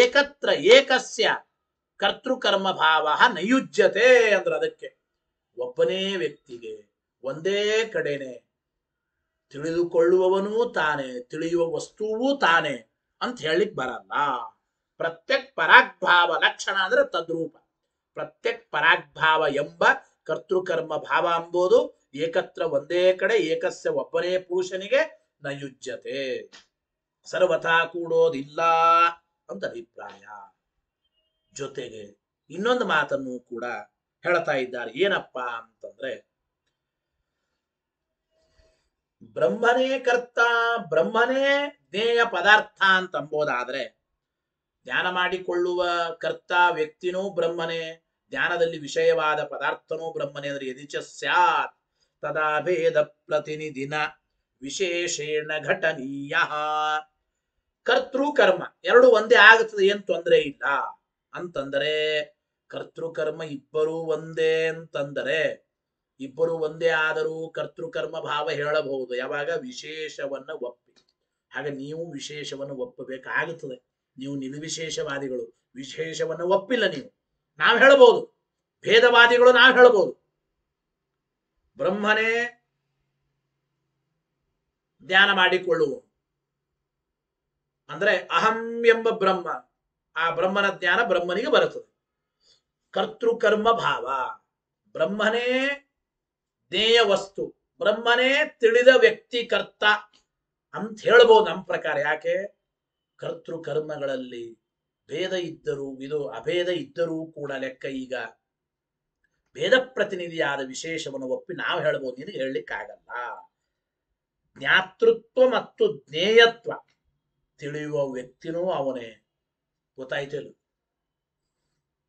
ಏಕತ್ರ ಏಕಸ್ಯ ಕರ್ತೃಕರ್ಮ ಭಾವ ನೈಯುಜ್ಯತೆ ಅಂದ್ರೆ ಅದಕ್ಕೆ ಒಬ್ಬನೇ ವ್ಯಕ್ತಿಗೆ ಒಂದೇ ಕಡೆನೆ ತಿಳಿದುಕೊಳ್ಳುವವನೂ ತಾನೇ ತಿಳಿಯುವ ವಸ್ತುವೂ ತಾನೇ ಅಂತ ಹೇಳಲಿಕ್ಕೆ ಬರಲ್ಲ ಪ್ರತ್ಯಕ್ ಪರಾಗ್ಭಾವ ಲಕ್ಷಣ ಅಂದ್ರೆ ತದ್ರೂಪ ಪ್ರತ್ಯಕ್ ಪರಾಗ್ಭಾವ ಎಂಬ ಕರ್ತೃಕರ್ಮ ಭಾವ ಅಂಬೋದು ಏಕತ್ರ ಒಂದೇ ಕಡೆ ಏಕಸ್ಯ ಒಬ್ಬನೇ ಪುರುಷನಿಗೆ ನಯುಜ್ಯತೆ ಸರ್ವಥಾ ಕೂಡೋದಿಲ್ಲ ಅಂತ ಅಭಿಪ್ರಾಯ ಜೊತೆಗೆ ಇನ್ನೊಂದು ಮಾತನ್ನು ಕೂಡ ಹೇಳ್ತಾ ಇದ್ದಾರೆ ಏನಪ್ಪಾ ಅಂತಂದ್ರೆ ಬ್ರಹ್ಮನೇ ಕರ್ತ ಬ್ರಹ್ಮನೇ ಜ್ಞೇಯ ಪದಾರ್ಥ ಅಂತ ಅಂಬೋದಾದ್ರೆ ಧ್ಯಾನ ಮಾಡಿಕೊಳ್ಳುವ ಕರ್ತ ವ್ಯಕ್ತಿನೂ ಬ್ರಹ್ಮನೇ ಧ್ಯಾನದಲ್ಲಿ ವಿಷಯವಾದ ಪದಾರ್ಥನೂ ಬ್ರಹ್ಮನೇ ಅಂದರೆ ಯದಿಚ ಸ್ಯಾತ್ ತದಾ ಭೇದ ಪ್ರತಿನಿಧಿನ ವಿಶೇಷೇಣ ಘಟನೀಯ ಕರ್ತೃ ಕರ್ಮ ಎರಡು ಒಂದೇ ಆಗುತ್ತದೆ ಏನ್ ತೊಂದರೆ ಇಲ್ಲ ಅಂತಂದರೆ ಕರ್ತೃಕರ್ಮ ಇಬ್ಬರೂ ಒಂದೇ ಅಂತಂದರೆ ಇಬ್ಬರು ಒಂದೇ ಆದರೂ ಕರ್ತೃಕರ್ಮ ಭಾವ ಹೇಳಬಹುದು ಯಾವಾಗ ವಿಶೇಷವನ್ನ ಒಪ್ಪಿ ಹಾಗೆ ನೀವು ವಿಶೇಷವನ್ನು ಒಪ್ಪಬೇಕಾಗುತ್ತದೆ ನೀವು ನಿರ್ವಿಶೇಷವಾದಿಗಳು ವಿಶೇಷವನ್ನು ಒಪ್ಪಿಲ್ಲ ನೀವು ನಾವು ಹೇಳಬಹುದು ಭೇದವಾದಿಗಳು ನಾವು ಹೇಳಬಹುದು ಬ್ರಹ್ಮನೇ ಧ್ಯಾನ ಮಾಡಿಕೊಳ್ಳುವ ಅಂದ್ರೆ ಅಹಂ ಎಂಬ ಬ್ರಹ್ಮ ಆ ಬ್ರಹ್ಮನ ಜ್ಞಾನ ಬ್ರಹ್ಮನಿಗೆ ಬರುತ್ತದೆ ಕರ್ತೃಕರ್ಮ ಭಾವ ಬ್ರಹ್ಮನೇ ಜ್ಞೇಯ ವಸ್ತು ಬ್ರಹ್ಮನೇ ತಿಳಿದ ವ್ಯಕ್ತಿ ಕರ್ತ ಅಂತ ಹೇಳ್ಬೋದು ನಮ್ಮ ಪ್ರಕಾರ ಯಾಕೆ ಕರ್ತೃಕರ್ಮಗಳಲ್ಲಿ ಭೇದ ಇದ್ದರೂ ಇದು ಅಭೇದ ಇದ್ದರೂ ಕೂಡ ಲೆಕ್ಕ ಈಗ ಭೇದ ಪ್ರತಿನಿಧಿಯಾದ ವಿಶೇಷವನ್ನು ಒಪ್ಪಿ ನಾವು ಹೇಳ್ಬೋದು ಇದು ಹೇಳಲಿಕ್ಕಾಗಲ್ಲ ಜ್ಞಾತೃತ್ವ ಮತ್ತು ಜ್ಞೇಯತ್ವ ತಿಳಿಯುವ ವ್ಯಕ್ತಿನೂ ಅವನೇ ಗೊತ್ತಾಯ್ತು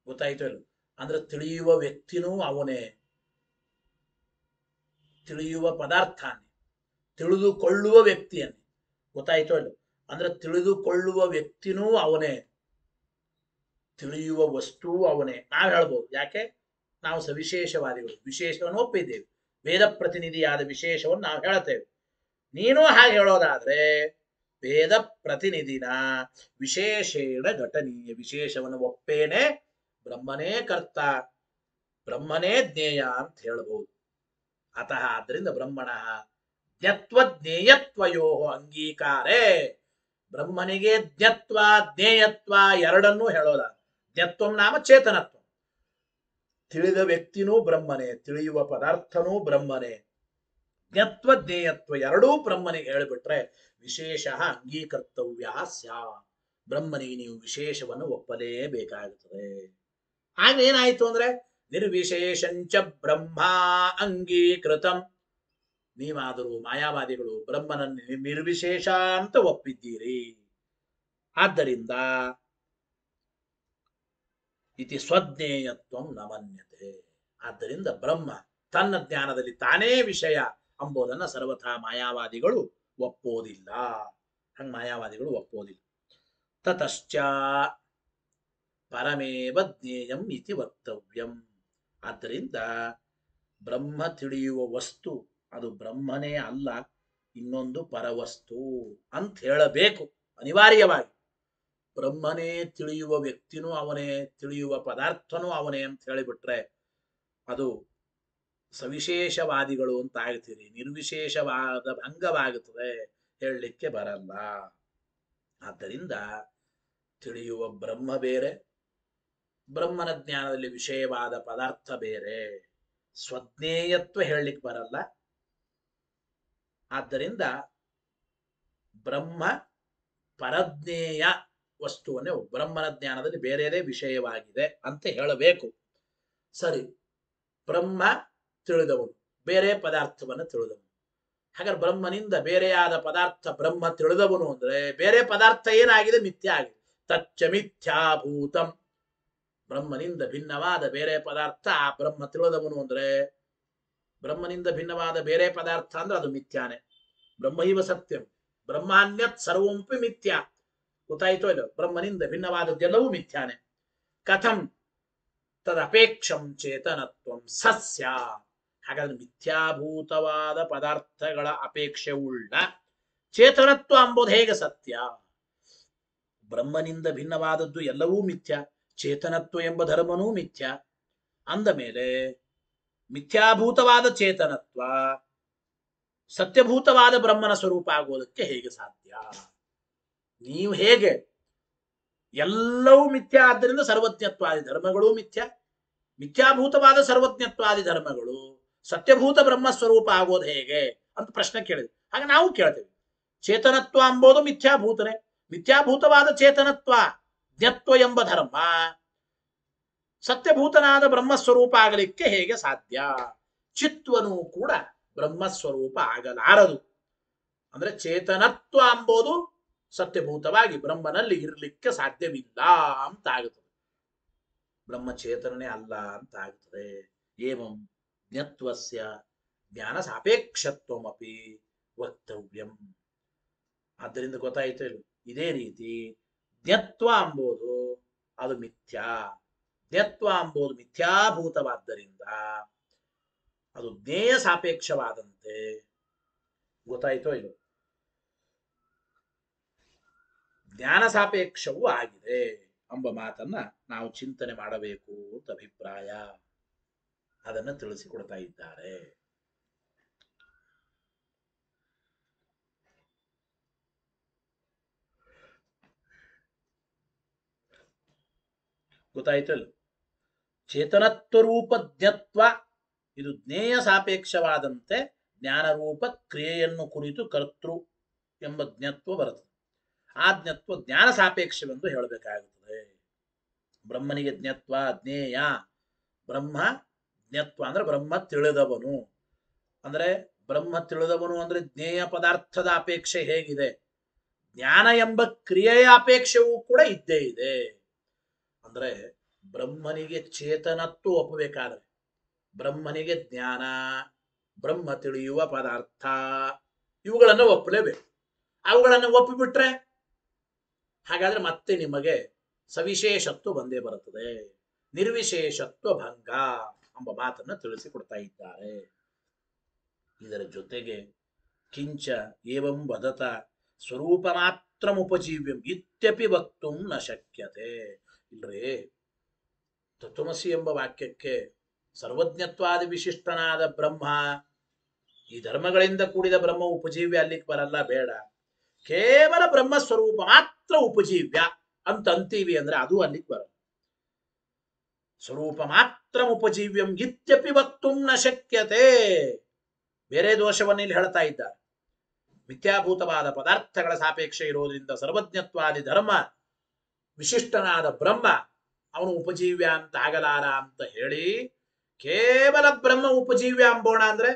ಗೊತ್ತಾಯ್ತು ಅಂದ್ರೆ ತಿಳಿಯುವ ವ್ಯಕ್ತಿನೂ ಅವನೇ ತಿಳಿಯುವ ಪದಾರ್ಥಾನೆ ತಿಳಿದುಕೊಳ್ಳುವ ವ್ಯಕ್ತಿಯನ್ನೇ ಗೊತ್ತಾಯ್ತು ಇಲ್ಲ ಅಂದ್ರೆ ತಿಳಿದುಕೊಳ್ಳುವ ವ್ಯಕ್ತಿನೂ ಅವನೇ ತಿಳಿಯುವ ವಸ್ತುವು ಅವನೇ ನಾವು ಹೇಳ್ಬೋದು ಯಾಕೆ ನಾವು ಸವಿಶೇಷವಾದಿಗಳು ವಿಶೇಷವನ್ನು ಒಪ್ಪಿದ್ದೇವೆ ವೇದ ಪ್ರತಿನಿಧಿಯಾದ ವಿಶೇಷವನ್ನು ನಾವು ಹೇಳ್ತೇವೆ ನೀನು ಹಾಗೆ ಹೇಳೋದಾದ್ರೆ ವೇದ ಪ್ರತಿನಿಧಿನ ವಿಶೇಷೇಣ ಘಟನೀಯ ವಿಶೇಷವನ್ನು ಒಪ್ಪೇನೆ ಬ್ರಹ್ಮನೇ ಕರ್ತ ಬ್ರಹ್ಮನೇ ಜ್ಞೇಯ ಅಂತ ಹೇಳ್ಬೋದು ಅತಃ ಆದ್ರಿಂದ ಬ್ರಹ್ಮಣ ಜ್ಞೇಯತ್ವಯೋ ಅಂಗೀಕಾರೇ ಬ್ರಹ್ಮನಿಗೆ ದ್ಯತ್ವ ಧ್ಯೇಯತ್ವ ಎರಡನ್ನೂ ಹೇಳೋದ ದ್ಯತ್ವಂ ನಾಮ ಚೇತನತ್ವ ತಿಳಿದ ವ್ಯಕ್ತಿನೂ ಬ್ರಹ್ಮನೇ ತಿಳಿಯುವ ಪದಾರ್ಥನೂ ಬ್ರಹ್ಮನೇ ಜ್ಞತ್ವ ಜ್ಞೇಯತ್ವ ಎರಡೂ ಬ್ರಹ್ಮನಿಗೆ ಹೇಳಿಬಿಟ್ರೆ ವಿಶೇಷ ಅಂಗೀಕರ್ತವ್ಯ ಸ್ಯಾ ಬ್ರಹ್ಮನಿಗೆ ನೀವು ವಿಶೇಷವನ್ನು ಒಪ್ಪಲೇಬೇಕಾಗುತ್ತದೆ ಆಗ ಏನಾಯ್ತು ಅಂದ್ರೆ ನಿರ್ವಿಶೇಷಂಚ ಬ್ರಹ್ಮ ಅಂಗೀಕೃತಂ ನೀವಾದರೂ ಮಾಯಾವಾದಿಗಳು ಬ್ರಹ್ಮನನ್ನು ನಿರ್ವಿಶೇಷ ಅಂತ ಒಪ್ಪಿದ್ದೀರಿ ಆದ್ದರಿಂದ ಇತಿ ಸ್ವಜ್ಞೇಯತ್ವ ನಮನ್ಯತೆ ಆದ್ದರಿಂದ ಬ್ರಹ್ಮ ತನ್ನ ಜ್ಞಾನದಲ್ಲಿ ತಾನೇ ವಿಷಯ ಅಂಬೋದನ್ನ ಸರ್ವಥಾ ಮಾಯಾವಾದಿಗಳು ಒಪ್ಪೋದಿಲ್ಲ ಹಂಗ ಮಾಯಾವಾದಿಗಳು ಒಪ್ಪೋದಿಲ್ಲ ತತಶ್ಚ ಪರಮೇವ ಜ್ಞೇಯಂ ಇತಿ ವಕ್ತವ್ಯಂ ಆದ್ದರಿಂದ ಬ್ರಹ್ಮ ತಿಳಿಯುವ ವಸ್ತು ಅದು ಬ್ರಹ್ಮನೇ ಅಲ್ಲ ಇನ್ನೊಂದು ಪರವಸ್ತು ಅಂತ ಹೇಳಬೇಕು ಅನಿವಾರ್ಯವಾಗಿ ಬ್ರಹ್ಮನೇ ತಿಳಿಯುವ ವ್ಯಕ್ತಿನೂ ಅವನೇ ತಿಳಿಯುವ ಪದಾರ್ಥನೂ ಅವನೇ ಅಂತ ಹೇಳಿಬಿಟ್ರೆ ಅದು ಸವಿಶೇಷವಾದಿಗಳು ಅಂತ ಆಗ್ತೀರಿ ನಿರ್ವಿಶೇಷವಾದ ಭಂಗವಾಗುತ್ತದೆ ಹೇಳಲಿಕ್ಕೆ ಬರಲ್ಲ ಆದ್ದರಿಂದ ತಿಳಿಯುವ ಬ್ರಹ್ಮ ಬೇರೆ ಬ್ರಹ್ಮನ ಜ್ಞಾನದಲ್ಲಿ ವಿಷಯವಾದ ಪದಾರ್ಥ ಬೇರೆ ಸ್ವಜ್ಞೇಯತ್ವ ಹೇಳಲಿಕ್ಕೆ ಬರಲ್ಲ ಆದ್ದರಿಂದ ಬ್ರಹ್ಮ ಪರಜ್ಞೇಯ ವಸ್ತುವನ್ನೇ ಬ್ರಹ್ಮನ ಜ್ಞಾನದಲ್ಲಿ ಬೇರೆಯದೇ ವಿಷಯವಾಗಿದೆ ಅಂತ ಹೇಳಬೇಕು ಸರಿ ಬ್ರಹ್ಮ ತಿಳಿದವನು ಬೇರೆ ಪದಾರ್ಥವನ್ನು ತಿಳಿದವನು ಹಾಗಾದ್ರೆ ಬ್ರಹ್ಮನಿಂದ ಬೇರೆಯಾದ ಪದಾರ್ಥ ಬ್ರಹ್ಮ ತಿಳಿದವನು ಅಂದ್ರೆ ಬೇರೆ ಪದಾರ್ಥ ಏನಾಗಿದೆ ಮಿಥ್ಯ ಆಗಿದೆ ತಚ್ಚ ಮಿಥ್ಯಾಭೂತಂ ಬ್ರಹ್ಮನಿಂದ ಭಿನ್ನವಾದ ಬೇರೆ ಪದಾರ್ಥ ಆ ಬ್ರಹ್ಮ ತಿಳಿದವನು ಅಂದ್ರೆ ಬ್ರಹ್ಮನಿಂದ ಭಿನ್ನವಾದ ಬೇರೆ ಪದಾರ್ಥ ಅಂದ್ರೆ ಅದು ಮಿಥ್ಯಾನೆ ಬ್ರಹ್ಮೈವ ಸತ್ಯಂ ಬ್ರಹ್ಮಾನ್ಯತ್ ಸರ್ವಂಪಿ ಮಿಥ್ಯಾ ಗೊತ್ತಾಯಿತೋ ಇಲ್ಲ ಬ್ರಹ್ಮನಿಂದ ಭಿನ್ನವಾದದ್ದೆಲ್ಲವೂ ಮಿಥ್ಯಾನೆ ಕಥಂ ತದಪೇಕ್ಷಂ ಚೇತನತ್ವಂ ಸಸ್ಯ ಹಾಗಾದ್ರೆ ಮಿಥ್ಯಾಭೂತವಾದ ಪದಾರ್ಥಗಳ ಅಪೇಕ್ಷೆ ಉಳ್ಳ ಚೇತನತ್ವ ಅಂಬುದು ಹೇಗೆ ಸತ್ಯ ಬ್ರಹ್ಮನಿಂದ ಭಿನ್ನವಾದದ್ದು ಎಲ್ಲವೂ ಮಿಥ್ಯ ಚೇತನತ್ವ ಎಂಬ ಧರ್ಮನೂ ಮಿಥ್ಯ ಅಂದ ಮೇಲೆ ಮಿಥ್ಯಾಭೂತವಾದ ಚೇತನತ್ವ ಸತ್ಯಭೂತವಾದ ಬ್ರಹ್ಮನ ಸ್ವರೂಪ ಆಗೋದಕ್ಕೆ ಹೇಗೆ ಸಾಧ್ಯ ನೀವು ಹೇಗೆ ಎಲ್ಲವೂ ಮಿಥ್ಯ ಆದ್ದರಿಂದ ಸರ್ವಜ್ಞತ್ವಾದಿ ಧರ್ಮಗಳು ಮಿಥ್ಯ ಮಿಥ್ಯಾಭೂತವಾದ ಸರ್ವಜ್ಞತ್ವಾದಿ ಧರ್ಮಗಳು ಸತ್ಯಭೂತ ಬ್ರಹ್ಮ ಸ್ವರೂಪ ಆಗೋದು ಹೇಗೆ ಅಂತ ಪ್ರಶ್ನೆ ಕೇಳಿದ್ವಿ ಹಾಗೆ ನಾವು ಕೇಳ್ತೇವೆ ಚೇತನತ್ವ ಅಂಬೋದು ಮಿಥ್ಯಾಭೂತನೇ ಮಿಥ್ಯಾಭೂತವಾದ ಚೇತನತ್ವ ಜ್ಞತ್ವ ಎಂಬ ಧರ್ಮ ಸತ್ಯಭೂತನಾದ ಬ್ರಹ್ಮಸ್ವರೂಪ ಆಗಲಿಕ್ಕೆ ಹೇಗೆ ಸಾಧ್ಯ ಚಿತ್ವನು ಕೂಡ ಬ್ರಹ್ಮಸ್ವರೂಪ ಆಗಲಾರದು ಅಂದ್ರೆ ಚೇತನತ್ವ ಅಂಬೋದು ಸತ್ಯಭೂತವಾಗಿ ಬ್ರಹ್ಮನಲ್ಲಿ ಇರಲಿಕ್ಕೆ ಸಾಧ್ಯವಿಲ್ಲ ಅಂತ ಆಗುತ್ತದೆ ಬ್ರಹ್ಮ ಅಲ್ಲ ಅಂತ ಆಗುತ್ತದೆ ಏವಂ ಜ್ಞತ್ವಸ್ಯ ಜ್ಞಾನ ಸಾಪೇಕ್ಷತ್ವಮಪಿ ವಕ್ತವ್ಯಂ ಆದ್ದರಿಂದ ಗೊತ್ತಾಯ್ತು ಇದೇ ರೀತಿ ಜ್ಞತ್ವ ಅಂಬೋದು ಅದು ಮಿಥ್ಯಾ ದೇಹತ್ವ ಅಂಬೋದು ಮಿಥ್ಯಾಭೂತವಾದ್ದರಿಂದ ಅದು ಜ್ಞೇಯ ಸಾಪೇಕ್ಷವಾದಂತೆ ಗೊತ್ತಾಯ್ತೋ ಇದು ಜ್ಞಾನ ಸಾಪೇಕ್ಷವೂ ಆಗಿದೆ ಎಂಬ ಮಾತನ್ನ ನಾವು ಚಿಂತನೆ ಮಾಡಬೇಕು ಅಂತ ಅಭಿಪ್ರಾಯ ಅದನ್ನು ತಿಳಿಸಿಕೊಡ್ತಾ ಇದ್ದಾರೆ ಗೊತ್ತಾಯ್ತಲ್ಲ ಚೇತನತ್ವರೂಪಜ್ಞತ್ವ ಇದು ಜ್ಞೇಯ ಸಾಪೇಕ್ಷವಾದಂತೆ ಜ್ಞಾನರೂಪ ಕ್ರಿಯೆಯನ್ನು ಕುರಿತು ಕರ್ತೃ ಎಂಬ ಜ್ಞತ್ವ ಬರುತ್ತದೆ ಆ ಜ್ಞತ್ವ ಜ್ಞಾನ ಸಾಪೇಕ್ಷವೆಂದು ಹೇಳಬೇಕಾಗುತ್ತದೆ ಬ್ರಹ್ಮನಿಗೆ ಜ್ಞತ್ವ ಜ್ಞೇಯ ಬ್ರಹ್ಮ ಜ್ಞತ್ವ ಅಂದ್ರೆ ಬ್ರಹ್ಮ ತಿಳಿದವನು ಅಂದ್ರೆ ಬ್ರಹ್ಮ ತಿಳಿದವನು ಅಂದ್ರೆ ಜ್ಞೇಯ ಪದಾರ್ಥದ ಅಪೇಕ್ಷೆ ಹೇಗಿದೆ ಜ್ಞಾನ ಎಂಬ ಕ್ರಿಯೆಯ ಅಪೇಕ್ಷೆಯೂ ಕೂಡ ಇದ್ದೇ ಇದೆ ಅಂದ್ರೆ ಬ್ರಹ್ಮನಿಗೆ ಚೇತನತ್ವ ಒಪ್ಪಬೇಕಾದ್ರೆ ಬ್ರಹ್ಮನಿಗೆ ಜ್ಞಾನ ಬ್ರಹ್ಮ ತಿಳಿಯುವ ಪದಾರ್ಥ ಇವುಗಳನ್ನು ಒಪ್ಪಲೇಬೇಕು ಅವುಗಳನ್ನು ಒಪ್ಪಿಬಿಟ್ರೆ ಹಾಗಾದ್ರೆ ಮತ್ತೆ ನಿಮಗೆ ಸವಿಶೇಷತ್ವ ಬಂದೇ ಬರುತ್ತದೆ ನಿರ್ವಿಶೇಷತ್ವ ಭಂಗ ಎಂಬ ಮಾತನ್ನು ತಿಳಿಸಿಕೊಡ್ತಾ ಇದ್ದಾರೆ ಇದರ ಜೊತೆಗೆ ಕಿಂಚ ಏವಂ ವದತ ಸ್ವರೂಪ ಮಾತ್ರ ಉಪಜೀವ್ಯಂ ಇತ್ಯಪಿ ವಕ್ತು ನ ಶಕ್ಯತೆ ಇಲ್ರಿ ತತ್ವಮಸಿ ಎಂಬ ವಾಕ್ಯಕ್ಕೆ ಸರ್ವಜ್ಞತ್ವಾದಿ ವಿಶಿಷ್ಟನಾದ ಬ್ರಹ್ಮ ಈ ಧರ್ಮಗಳಿಂದ ಕೂಡಿದ ಬ್ರಹ್ಮ ಉಪಜೀವ್ಯ ಅಲ್ಲಿಗೆ ಬರಲ್ಲ ಬೇಡ ಕೇವಲ ಬ್ರಹ್ಮ ಸ್ವರೂಪ ಮಾತ್ರ ಉಪಜೀವ್ಯ ಅಂತ ಅಂತೀವಿ ಅಂದ್ರೆ ಅದು ಅಲ್ಲಿಗೆ ಬರಲ್ಲ ಸ್ವರೂಪ ಮಾತ್ರ ಉಪಜೀವ್ಯಂ ಇತ್ಯಪಿ ವಕ್ತು ನ ಶಕ್ಯತೆ ಬೇರೆ ದೋಷವನ್ನು ಇಲ್ಲಿ ಹೇಳ್ತಾ ಇದ್ದಾರೆ ಮಿಥ್ಯಾಭೂತವಾದ ಪದಾರ್ಥಗಳ ಸಾಪೇಕ್ಷೆ ಇರೋದ್ರಿಂದ ಸರ್ವಜ್ಞತ್ವಾದಿ ಧರ್ಮ ವಿಶಿಷ್ಟನಾದ ಬ್ರಹ್ಮ ಅವನು ಉಪಜೀವ್ಯ ಅಂತ ಆಗಲಾರ ಅಂತ ಹೇಳಿ ಕೇವಲ ಬ್ರಹ್ಮ ಉಪಜೀವ್ಯ ಅಂಬೋಣ ಅಂದ್ರೆ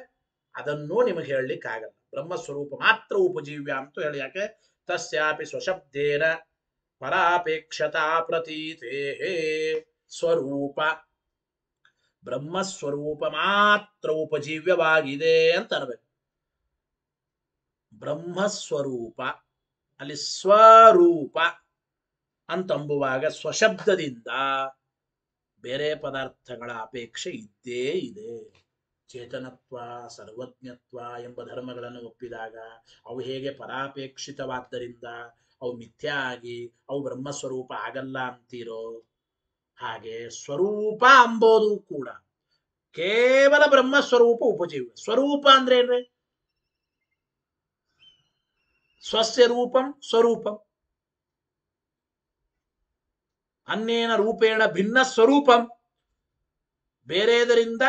ಅದನ್ನೂ ನಿಮಗೆ ಹೇಳಲಿಕ್ಕಾಗಲ್ಲ ಬ್ರಹ್ಮ ಸ್ವರೂಪ ಮಾತ್ರ ಉಪಜೀವ್ಯ ಅಂತ ಹೇಳಿ ಯಾಕೆ ತಸ್ಯಾಪಿ ಸ್ವಶಬ್ದೇನ ಪರಾಪೇಕ್ಷತಾ ಪ್ರತೀತೇ ಸ್ವರೂಪ ಬ್ರಹ್ಮಸ್ವರೂಪ ಮಾತ್ರ ಉಪಜೀವ್ಯವಾಗಿದೆ ಅಂತ ಅನ್ಬೇಕು ಬ್ರಹ್ಮಸ್ವರೂಪ ಅಲ್ಲಿ ಸ್ವರೂಪ ಅಂತಂಬುವಾಗ ಸ್ವಶಬ್ದದಿಂದ ಬೇರೆ ಪದಾರ್ಥಗಳ ಅಪೇಕ್ಷೆ ಇದ್ದೇ ಇದೆ ಚೇತನತ್ವ ಸರ್ವಜ್ಞತ್ವ ಎಂಬ ಧರ್ಮಗಳನ್ನು ಒಪ್ಪಿದಾಗ ಅವು ಹೇಗೆ ಪರಾಪೇಕ್ಷಿತವಾದ್ದರಿಂದ ಅವು ಮಿಥ್ಯ ಆಗಿ ಅವು ಬ್ರಹ್ಮಸ್ವರೂಪ ಆಗಲ್ಲ ಅಂತೀರೋ ಹಾಗೆ ಸ್ವರೂಪ ಅಂಬೋದು ಕೂಡ ಕೇವಲ ಬ್ರಹ್ಮಸ್ವರೂಪ ಉಪಜೀವ ಸ್ವರೂಪ ಅಂದ್ರೆ ಏನ್ರಿ ಸ್ವಸ್ಯ ರೂಪಂ ಸ್ವರೂಪಂ ಅನ್ನೇನ ರೂಪೇಣ ಭಿನ್ನ ಸ್ವರೂಪಂ ಬೇರೆದರಿಂದ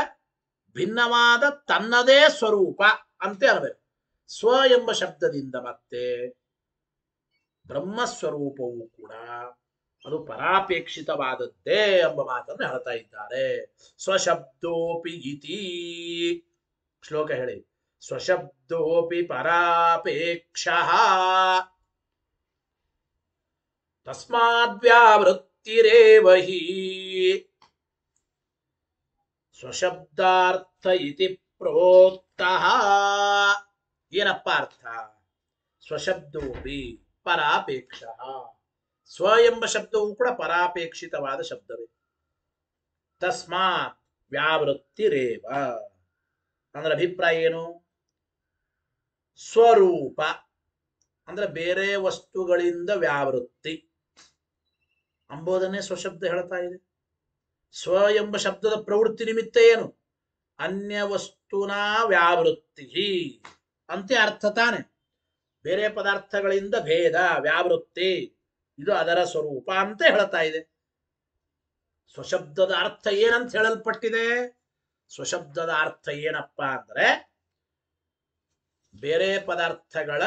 ಭಿನ್ನವಾದ ತನ್ನದೇ ಸ್ವರೂಪ ಅಂತೆ ಹೇಳಬೇಕು ಸ್ವ ಎಂಬ ಶಬ್ದದಿಂದ ಮತ್ತೆ ಬ್ರಹ್ಮಸ್ವರೂಪವೂ ಕೂಡ ಅದು ಪರಾಪೇಕ್ಷಿತವಾದದ್ದೇ ಎಂಬ ಮಾತನ್ನು ಹೇಳ್ತಾ ಇದ್ದಾರೆ ಸ್ವಶಬ್ದೋಪಿ ಇತಿ ಶ್ಲೋಕ ಹೇಳಿ ಸ್ವಶಬ್ದೋಪಿ ಪರಾಪೇಕ್ಷ ತಸ್ಮಾದ್ವ್ಯಾವೃತ್ತ ಮುಕ್ತಿರೇವಹಿ ಸ್ವಶಬ್ದಾರ್ಥ ಇತಿ ಪ್ರೋಕ್ತ ಏನಪ್ಪ ಅರ್ಥ ಸ್ವಶಬ್ದೋಪಿ ಪರಾಪೇಕ್ಷ ಸ್ವ ಎಂಬ ಶಬ್ದವೂ ಕೂಡ ಪರಾಪೇಕ್ಷಿತವಾದ ಶಬ್ದವೇ ತಸ್ಮಾತ್ ವ್ಯಾವೃತ್ತಿರೇವ ಅಂದ್ರ ಅಭಿಪ್ರಾಯ ಏನು ಸ್ವರೂಪ ಅಂದ್ರೆ ಬೇರೆ ವಸ್ತುಗಳಿಂದ ವ್ಯಾವೃತ್ತಿ ಅಂಬೋದನ್ನೇ ಸ್ವಶಬ್ದ ಹೇಳ್ತಾ ಇದೆ ಸ್ವ ಎಂಬ ಶಬ್ದದ ಪ್ರವೃತ್ತಿ ನಿಮಿತ್ತ ಏನು ಅನ್ಯ ವಸ್ತುನ ವ್ಯಾವೃತ್ತಿ ಅಂತೆ ಅರ್ಥ ತಾನೆ ಬೇರೆ ಪದಾರ್ಥಗಳಿಂದ ಭೇದ ವ್ಯಾವೃತ್ತಿ ಇದು ಅದರ ಸ್ವರೂಪ ಅಂತ ಹೇಳ್ತಾ ಇದೆ ಸ್ವಶಬ್ದದ ಅರ್ಥ ಏನಂತ ಹೇಳಲ್ಪಟ್ಟಿದೆ ಸ್ವಶಬ್ದದ ಅರ್ಥ ಏನಪ್ಪ ಅಂದ್ರೆ ಬೇರೆ ಪದಾರ್ಥಗಳ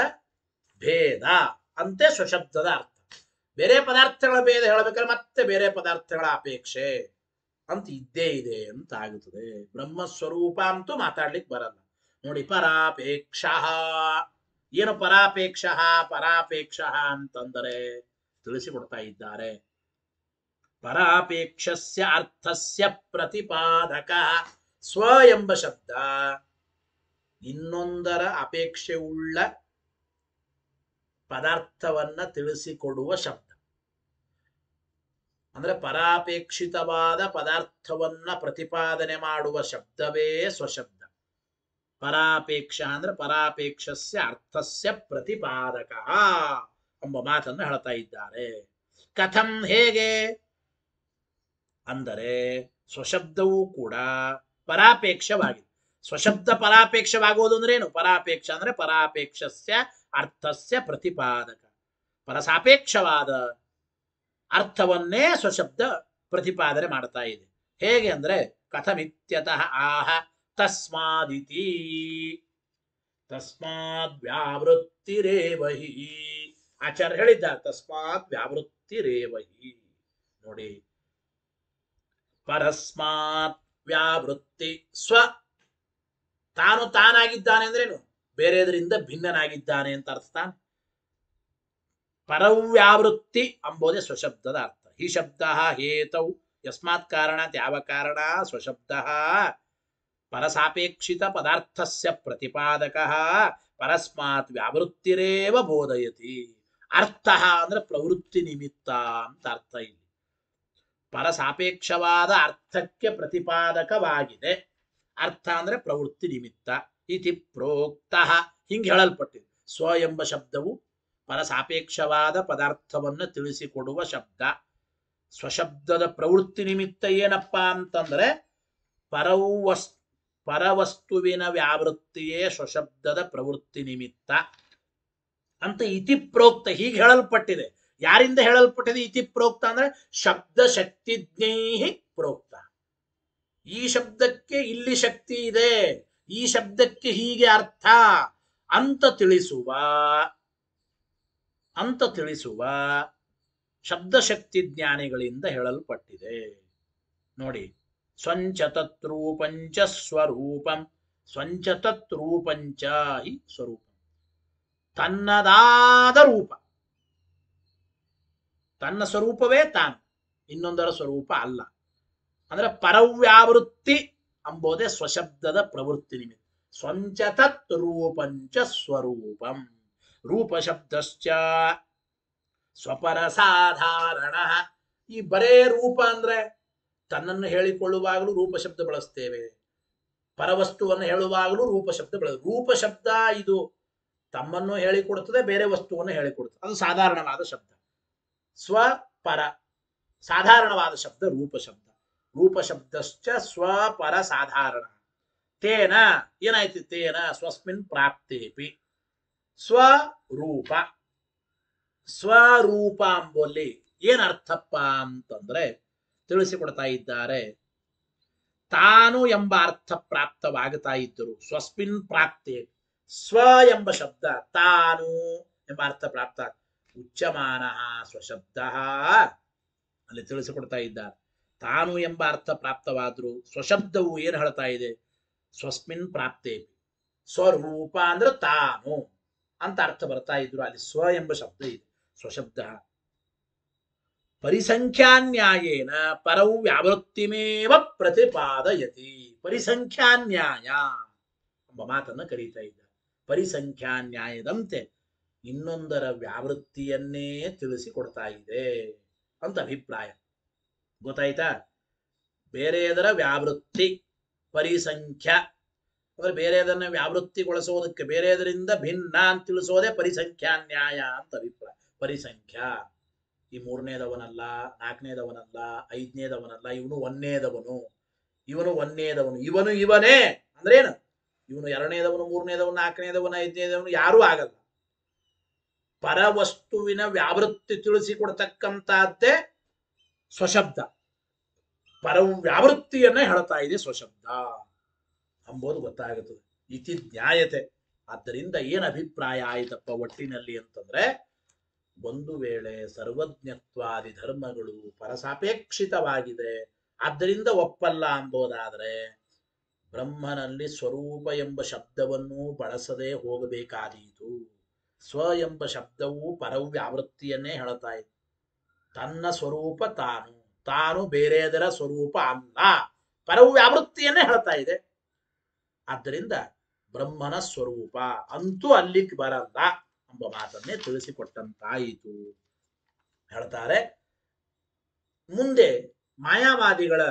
ಭೇದ ಅಂತೆ ಸ್ವಶಬ್ದದ ಅರ್ಥ ಬೇರೆ ಪದಾರ್ಥಗಳ ಭೇದ ಹೇಳಬೇಕಾದ್ರೆ ಮತ್ತೆ ಬೇರೆ ಪದಾರ್ಥಗಳ ಅಪೇಕ್ಷೆ ಅಂತ ಇದ್ದೇ ಇದೆ ಅಂತ ಆಗುತ್ತದೆ ಬ್ರಹ್ಮ ಸ್ವರೂಪ ಅಂತೂ ಮಾತಾಡ್ಲಿಕ್ಕೆ ಬರಲ್ಲ ನೋಡಿ ಪರಾಪೇಕ್ಷ ಏನು ಪರಾಪೇಕ್ಷ ಪರಾಪೇಕ್ಷ ಅಂತಂದರೆ ತಿಳಿಸಿಕೊಡ್ತಾ ಇದ್ದಾರೆ ಪರಾಪೇಕ್ಷಸ್ಯ ಅರ್ಥಸ್ಯ ಪ್ರತಿಪಾದಕ ಸ್ವ ಎಂಬ ಶಬ್ದ ಇನ್ನೊಂದರ ಅಪೇಕ್ಷೆ ಉಳ್ಳ ಪದಾರ್ಥವನ್ನ ತಿಳಿಸಿಕೊಡುವ ಶಬ್ದ ಅಂದ್ರೆ ಪರಾಪೇಕ್ಷಿತವಾದ ಪದಾರ್ಥವನ್ನ ಪ್ರತಿಪಾದನೆ ಮಾಡುವ ಶಬ್ದವೇ ಸ್ವಶಬ್ದ ಪರಾಪೇಕ್ಷ ಅಂದ್ರೆ ಪರಾಪೇಕ್ಷಸ್ಯ ಅರ್ಥಸ್ಯ ಪ್ರತಿಪಾದಕ ಎಂಬ ಮಾತನ್ನು ಹೇಳ್ತಾ ಇದ್ದಾರೆ ಕಥಂ ಹೇಗೆ ಅಂದರೆ ಸ್ವಶಬ್ದವೂ ಕೂಡ ಪರಾಪೇಕ್ಷವಾಗಿದೆ ಸ್ವಶಬ್ದ ಪರಾಪೇಕ್ಷವಾಗುವುದು ಅಂದ್ರೆ ಏನು ಪರಾಪೇಕ್ಷ ಅಂದ್ರೆ ಪರಾಪೇಕ್ಷಸ್ಯ ಅರ್ಥಸ್ಯ ಪ್ರತಿಪಾದಕ ಪರಸಾಪೇಕ್ಷವಾದ ಅರ್ಥವನ್ನೇ ಸ್ವಶಬ್ದ ಪ್ರತಿಪಾದನೆ ಮಾಡ್ತಾ ಇದೆ ಹೇಗೆ ಅಂದ್ರೆ ಕಥಮಿತ್ಯತಃ ಆಹ ತಸ್ಮಾದಿತಿ ತಸ್ಮಾತ್ ರೇವಹಿ ಆಚಾರ್ಯ ಹೇಳಿದ್ದ ತಸ್ಮಾತ್ ರೇವಹಿ ನೋಡಿ ಪರಸ್ಮಾತ್ ವ್ಯಾವೃತ್ತಿ ಸ್ವ ತಾನು ತಾನಾಗಿದ್ದಾನೆ ಅಂದ್ರೇನು ಬೇರೆದರಿಂದ ಭಿನ್ನನಾಗಿದ್ದಾನೆ ಅಂತ ಅರ್ಥ ಪರವ್ಯಾವೃತ್ತಿ ಅಂಬೋದೇ ಸ್ವಶಬ್ದದ ಅರ್ಥ ಹಿ ಶಬ್ದ ಹೇತೌ ಯಸ್ಮಾತ್ ಕಾರಣ ಯಾವ ಕಾರಣ ಸ್ವಶಬ್ದ ಪರಸಾಪೇಕ್ಷಿತ ಪದಾರ್ಥಸ್ಯ ಪ್ರತಿಪಾದಕ ಪರಸ್ಮಾತ್ ವ್ಯಾವೃತ್ತಿರೇವ ಬೋಧಯತಿ ಅರ್ಥ ಅಂದ್ರೆ ಪ್ರವೃತ್ತಿ ನಿಮಿತ್ತ ಅಂತ ಅರ್ಥ ಇಲ್ಲಿ ಪರಸಾಪೇಕ್ಷವಾದ ಅರ್ಥಕ್ಕೆ ಪ್ರತಿಪಾದಕವಾಗಿದೆ ಅರ್ಥ ಅಂದ್ರೆ ಪ್ರವೃತ್ತಿ ನಿಮಿತ್ತ ಇತಿ ಪ್ರೋಕ್ತ ಹಿಂಗೆ ಹೇಳಲ್ಪಟ್ಟಿದೆ ಸ್ವ ಎಂಬ ಶಬ್ದವು ಪರ ಸಾಪೇಕ್ಷವಾದ ಪದಾರ್ಥವನ್ನು ತಿಳಿಸಿಕೊಡುವ ಶಬ್ದ ಸ್ವಶಬ್ದದ ಪ್ರವೃತ್ತಿ ನಿಮಿತ್ತ ಏನಪ್ಪ ಅಂತಂದ್ರೆ ಪರವಸ್ ಪರವಸ್ತುವಿನ ವ್ಯಾವೃತ್ತಿಯೇ ಸ್ವಶಬ್ದದ ಪ್ರವೃತ್ತಿ ನಿಮಿತ್ತ ಅಂತ ಇತಿಪ್ರೋಕ್ತ ಹೀಗೆ ಹೇಳಲ್ಪಟ್ಟಿದೆ ಯಾರಿಂದ ಹೇಳಲ್ಪಟ್ಟಿದೆ ಇತಿಪ್ರೋಕ್ತ ಅಂದ್ರೆ ಶಬ್ದ ಶಕ್ತಿ ಪ್ರೋಕ್ತ ಈ ಶಬ್ದಕ್ಕೆ ಇಲ್ಲಿ ಶಕ್ತಿ ಇದೆ ಈ ಶಬ್ದಕ್ಕೆ ಹೀಗೆ ಅರ್ಥ ಅಂತ ತಿಳಿಸುವ ಅಂತ ತಿಳಿಸುವ ಶಬ್ದಶಕ್ತಿ ಜ್ಞಾನಿಗಳಿಂದ ಹೇಳಲ್ಪಟ್ಟಿದೆ ನೋಡಿ ಸ್ವಂಚತತ್ರೂಪಂಚ ಸ್ವರೂಪಂ ಸ್ವಂಚತತ್ರೂಪಂಚ ತತ್ರೂಪಂಚ ಸ್ವರೂಪ ತನ್ನದಾದ ರೂಪ ತನ್ನ ಸ್ವರೂಪವೇ ತಾನು ಇನ್ನೊಂದರ ಸ್ವರೂಪ ಅಲ್ಲ ಅಂದ್ರೆ ಪರವ್ಯಾವೃತ್ತಿ ಅಂಬೋದೇ ಸ್ವಶಬ್ದದ ಪ್ರವೃತ್ತಿ ನಿಮಿತ್ತ ಸ್ವಂಚತತ್ ರೂಪಂಚ ಸ್ವರೂಪಂ ರೂಪಶಬ್ದಶ್ಚ ಸಾಧಾರಣ ಈ ಬರೇ ರೂಪ ಅಂದ್ರೆ ತನ್ನನ್ನು ಹೇಳಿಕೊಳ್ಳುವಾಗಲೂ ರೂಪಶಬ್ದ ಬಳಸ್ತೇವೆ ಪರವಸ್ತುವನ್ನು ಹೇಳುವಾಗಲೂ ರೂಪಶಬ್ದ ಬಳ ರೂಪಶಬ್ದ ಇದು ತಮ್ಮನ್ನು ಹೇಳಿಕೊಡುತ್ತದೆ ಬೇರೆ ವಸ್ತುವನ್ನು ಹೇಳಿಕೊಡುತ್ತದೆ ಅದು ಸಾಧಾರಣವಾದ ಶಬ್ದ ಸ್ವಪರ ಸಾಧಾರಣವಾದ ಶಬ್ದ ರೂಪಶಬ್ದ ರೂಪಶಬ್ದಶ್ಚ ಸ್ವಪರ ಸಾಧಾರಣ ತೇನ ಏನಾಯ್ತು ತೇನ ಸ್ವಸ್ಮಿನ್ ಪ್ರಾಪ್ತೇಪಿ ಸ್ವರೂಪ ಸ್ವರೂಪ ಏನ ಏನರ್ಥಪ್ಪ ಅಂತಂದ್ರೆ ತಿಳಿಸಿಕೊಡ್ತಾ ಇದ್ದಾರೆ ತಾನು ಎಂಬ ಅರ್ಥ ಪ್ರಾಪ್ತವಾಗುತ್ತಾ ಇದ್ದರು ಸ್ವಸ್ಮಿನ್ ಪ್ರಾಪ್ತಿ ಸ್ವ ಎಂಬ ಶಬ್ದ ತಾನು ಎಂಬ ಅರ್ಥ ಪ್ರಾಪ್ತ ಉಚ್ಚಮಾನ ಸ್ವಶಬ್ದ ಅಲ್ಲಿ ತಿಳಿಸಿಕೊಡ್ತಾ ಇದ್ದಾರೆ ತಾನು ಎಂಬ ಅರ್ಥ ಪ್ರಾಪ್ತವಾದ್ರು ಸ್ವಶಬ್ದವು ಏನು ಹೇಳ್ತಾ ಇದೆ ಸ್ವಸ್ಮಿನ್ ಪ್ರಾಪ್ತಿ ಸ್ವರೂಪ ಅಂದ್ರೆ ತಾನು ಅಂತ ಅರ್ಥ ಬರ್ತಾ ಇದ್ರು ಅಲ್ಲಿ ಸ್ವ ಎಂಬ ಶಬ್ದ ಇದೆ ಸ್ವಶಬ್ದ ಪರಿಸಂಖ್ಯಾನ್ಯಾಯೇನ ಪರಂ ವ್ಯಾವೃತ್ತಿಮೇವ ಪ್ರತಿಪಾದಯತಿ ಪರಿಸಂಖ್ಯಾನ್ಯಾಯ ಎಂಬ ಮಾತನ್ನು ಕರೀತಾ ಇದ್ದ ಪರಿಸಂಖ್ಯಾನ್ಯಾಯದಂತೆ ಇನ್ನೊಂದರ ವ್ಯಾವೃತ್ತಿಯನ್ನೇ ತಿಳಿಸಿಕೊಡ್ತಾ ಇದೆ ಅಂತ ಅಭಿಪ್ರಾಯ ಗೊತ್ತಾಯ್ತಾ ಬೇರೆಯದರ ವ್ಯಾವೃತ್ತಿ ಪರಿಸಂಖ್ಯಾ ಅಂದ್ರೆ ಬೇರೆದನ್ನ ವ್ಯಾವೃತ್ತಿಗೊಳಿಸೋದಕ್ಕೆ ಬೇರೆದರಿಂದ ಭಿನ್ನ ಅಂತ ತಿಳಿಸೋದೇ ನ್ಯಾಯ ಅಂತ ಅಭಿಪ್ರಾಯ ಪರಿಸಂಖ್ಯಾ ಈ ಮೂರನೇದವನಲ್ಲ ನಾಲ್ಕನೇದವನಲ್ಲ ಐದನೇದವನಲ್ಲ ಇವನು ಒಂದನೇದವನು ಇವನು ಒಂದನೇದವನು ಇವನು ಇವನೇ ಅಂದ್ರೆ ಏನು ಇವನು ಎರಡನೇದವನು ಮೂರನೇದವನು ನಾಲ್ಕನೇದವನು ಐದನೇದವನು ಯಾರೂ ಆಗಲ್ಲ ಪರವಸ್ತುವಿನ ವ್ಯಾವೃತ್ತಿ ತಿಳಿಸಿಕೊಡ್ತಕ್ಕಂತಹದ್ದೇ ಸ್ವಶಬ್ದ ಪರ ವ್ಯಾವೃತ್ತಿಯನ್ನ ಹೇಳ್ತಾ ಇದೆ ಸ್ವಶಬ್ದ ಅಂಬೋದು ಗೊತ್ತಾಗುತ್ತದೆ ಇತಿ ನ್ಯಾಯತೆ ಆದ್ದರಿಂದ ಏನು ಅಭಿಪ್ರಾಯ ಆಯಿತಪ್ಪ ಒಟ್ಟಿನಲ್ಲಿ ಅಂತಂದ್ರೆ ಒಂದು ವೇಳೆ ಸರ್ವಜ್ಞತ್ವಾದಿ ಧರ್ಮಗಳು ಪರಸಾಪೇಕ್ಷಿತವಾಗಿದೆ ಆದ್ದರಿಂದ ಒಪ್ಪಲ್ಲ ಅಂಬೋದಾದರೆ ಬ್ರಹ್ಮನಲ್ಲಿ ಸ್ವರೂಪ ಎಂಬ ಶಬ್ದವನ್ನೂ ಬಳಸದೆ ಹೋಗಬೇಕಾದೀತು ಸ್ವ ಎಂಬ ಶಬ್ದವು ಪರವ್ಯಾವೃತ್ತಿಯನ್ನೇ ಹೇಳ್ತಾ ಇತ್ತು ತನ್ನ ಸ್ವರೂಪ ತಾನು ತಾನು ಬೇರೆದರ ಸ್ವರೂಪ ಅಲ್ಲ ಪರವ್ಯಾವೃತ್ತಿಯನ್ನೇ ಹೇಳ್ತಾ ಇದೆ ಆದ್ದರಿಂದ ಬ್ರಹ್ಮನ ಸ್ವರೂಪ ಅಂತೂ ಅಲ್ಲಿಗೆ ಬರಲ್ಲ ಎಂಬ ಮಾತನ್ನೇ ತಿಳಿಸಿಕೊಟ್ಟಂತಾಯಿತು ಹೇಳ್ತಾರೆ ಮುಂದೆ ಮಾಯಾವಾದಿಗಳ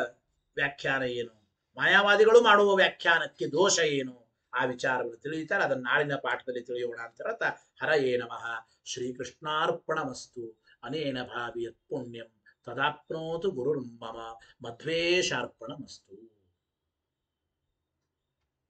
ವ್ಯಾಖ್ಯಾನ ಏನು ಮಾಯಾವಾದಿಗಳು ಮಾಡುವ ವ್ಯಾಖ್ಯಾನಕ್ಕೆ ದೋಷ ಏನು ಆ ವಿಚಾರವನ್ನು ತಿಳಿಯುತ್ತಾರೆ ಅದನ್ನು ನಾಳಿನ ಪಾಠದಲ್ಲಿ ತಿಳಿಯೋಣ ಅಂತ ಹೇಳ್ತಾ ಹರ ಏ ನಮಃ ಶ್ರೀಕೃಷ್ಣಾರ್ಪಣ ವಸ್ತು ಅನೇನ ಭಾವಿಯತ್ ಪುಣ್ಯಂ ತದಾಪ್ನೋತು ಗುರುರ್ಮಮ ಮಧ್ವೇಶಾರ್ಪಣ ವಸ್ತು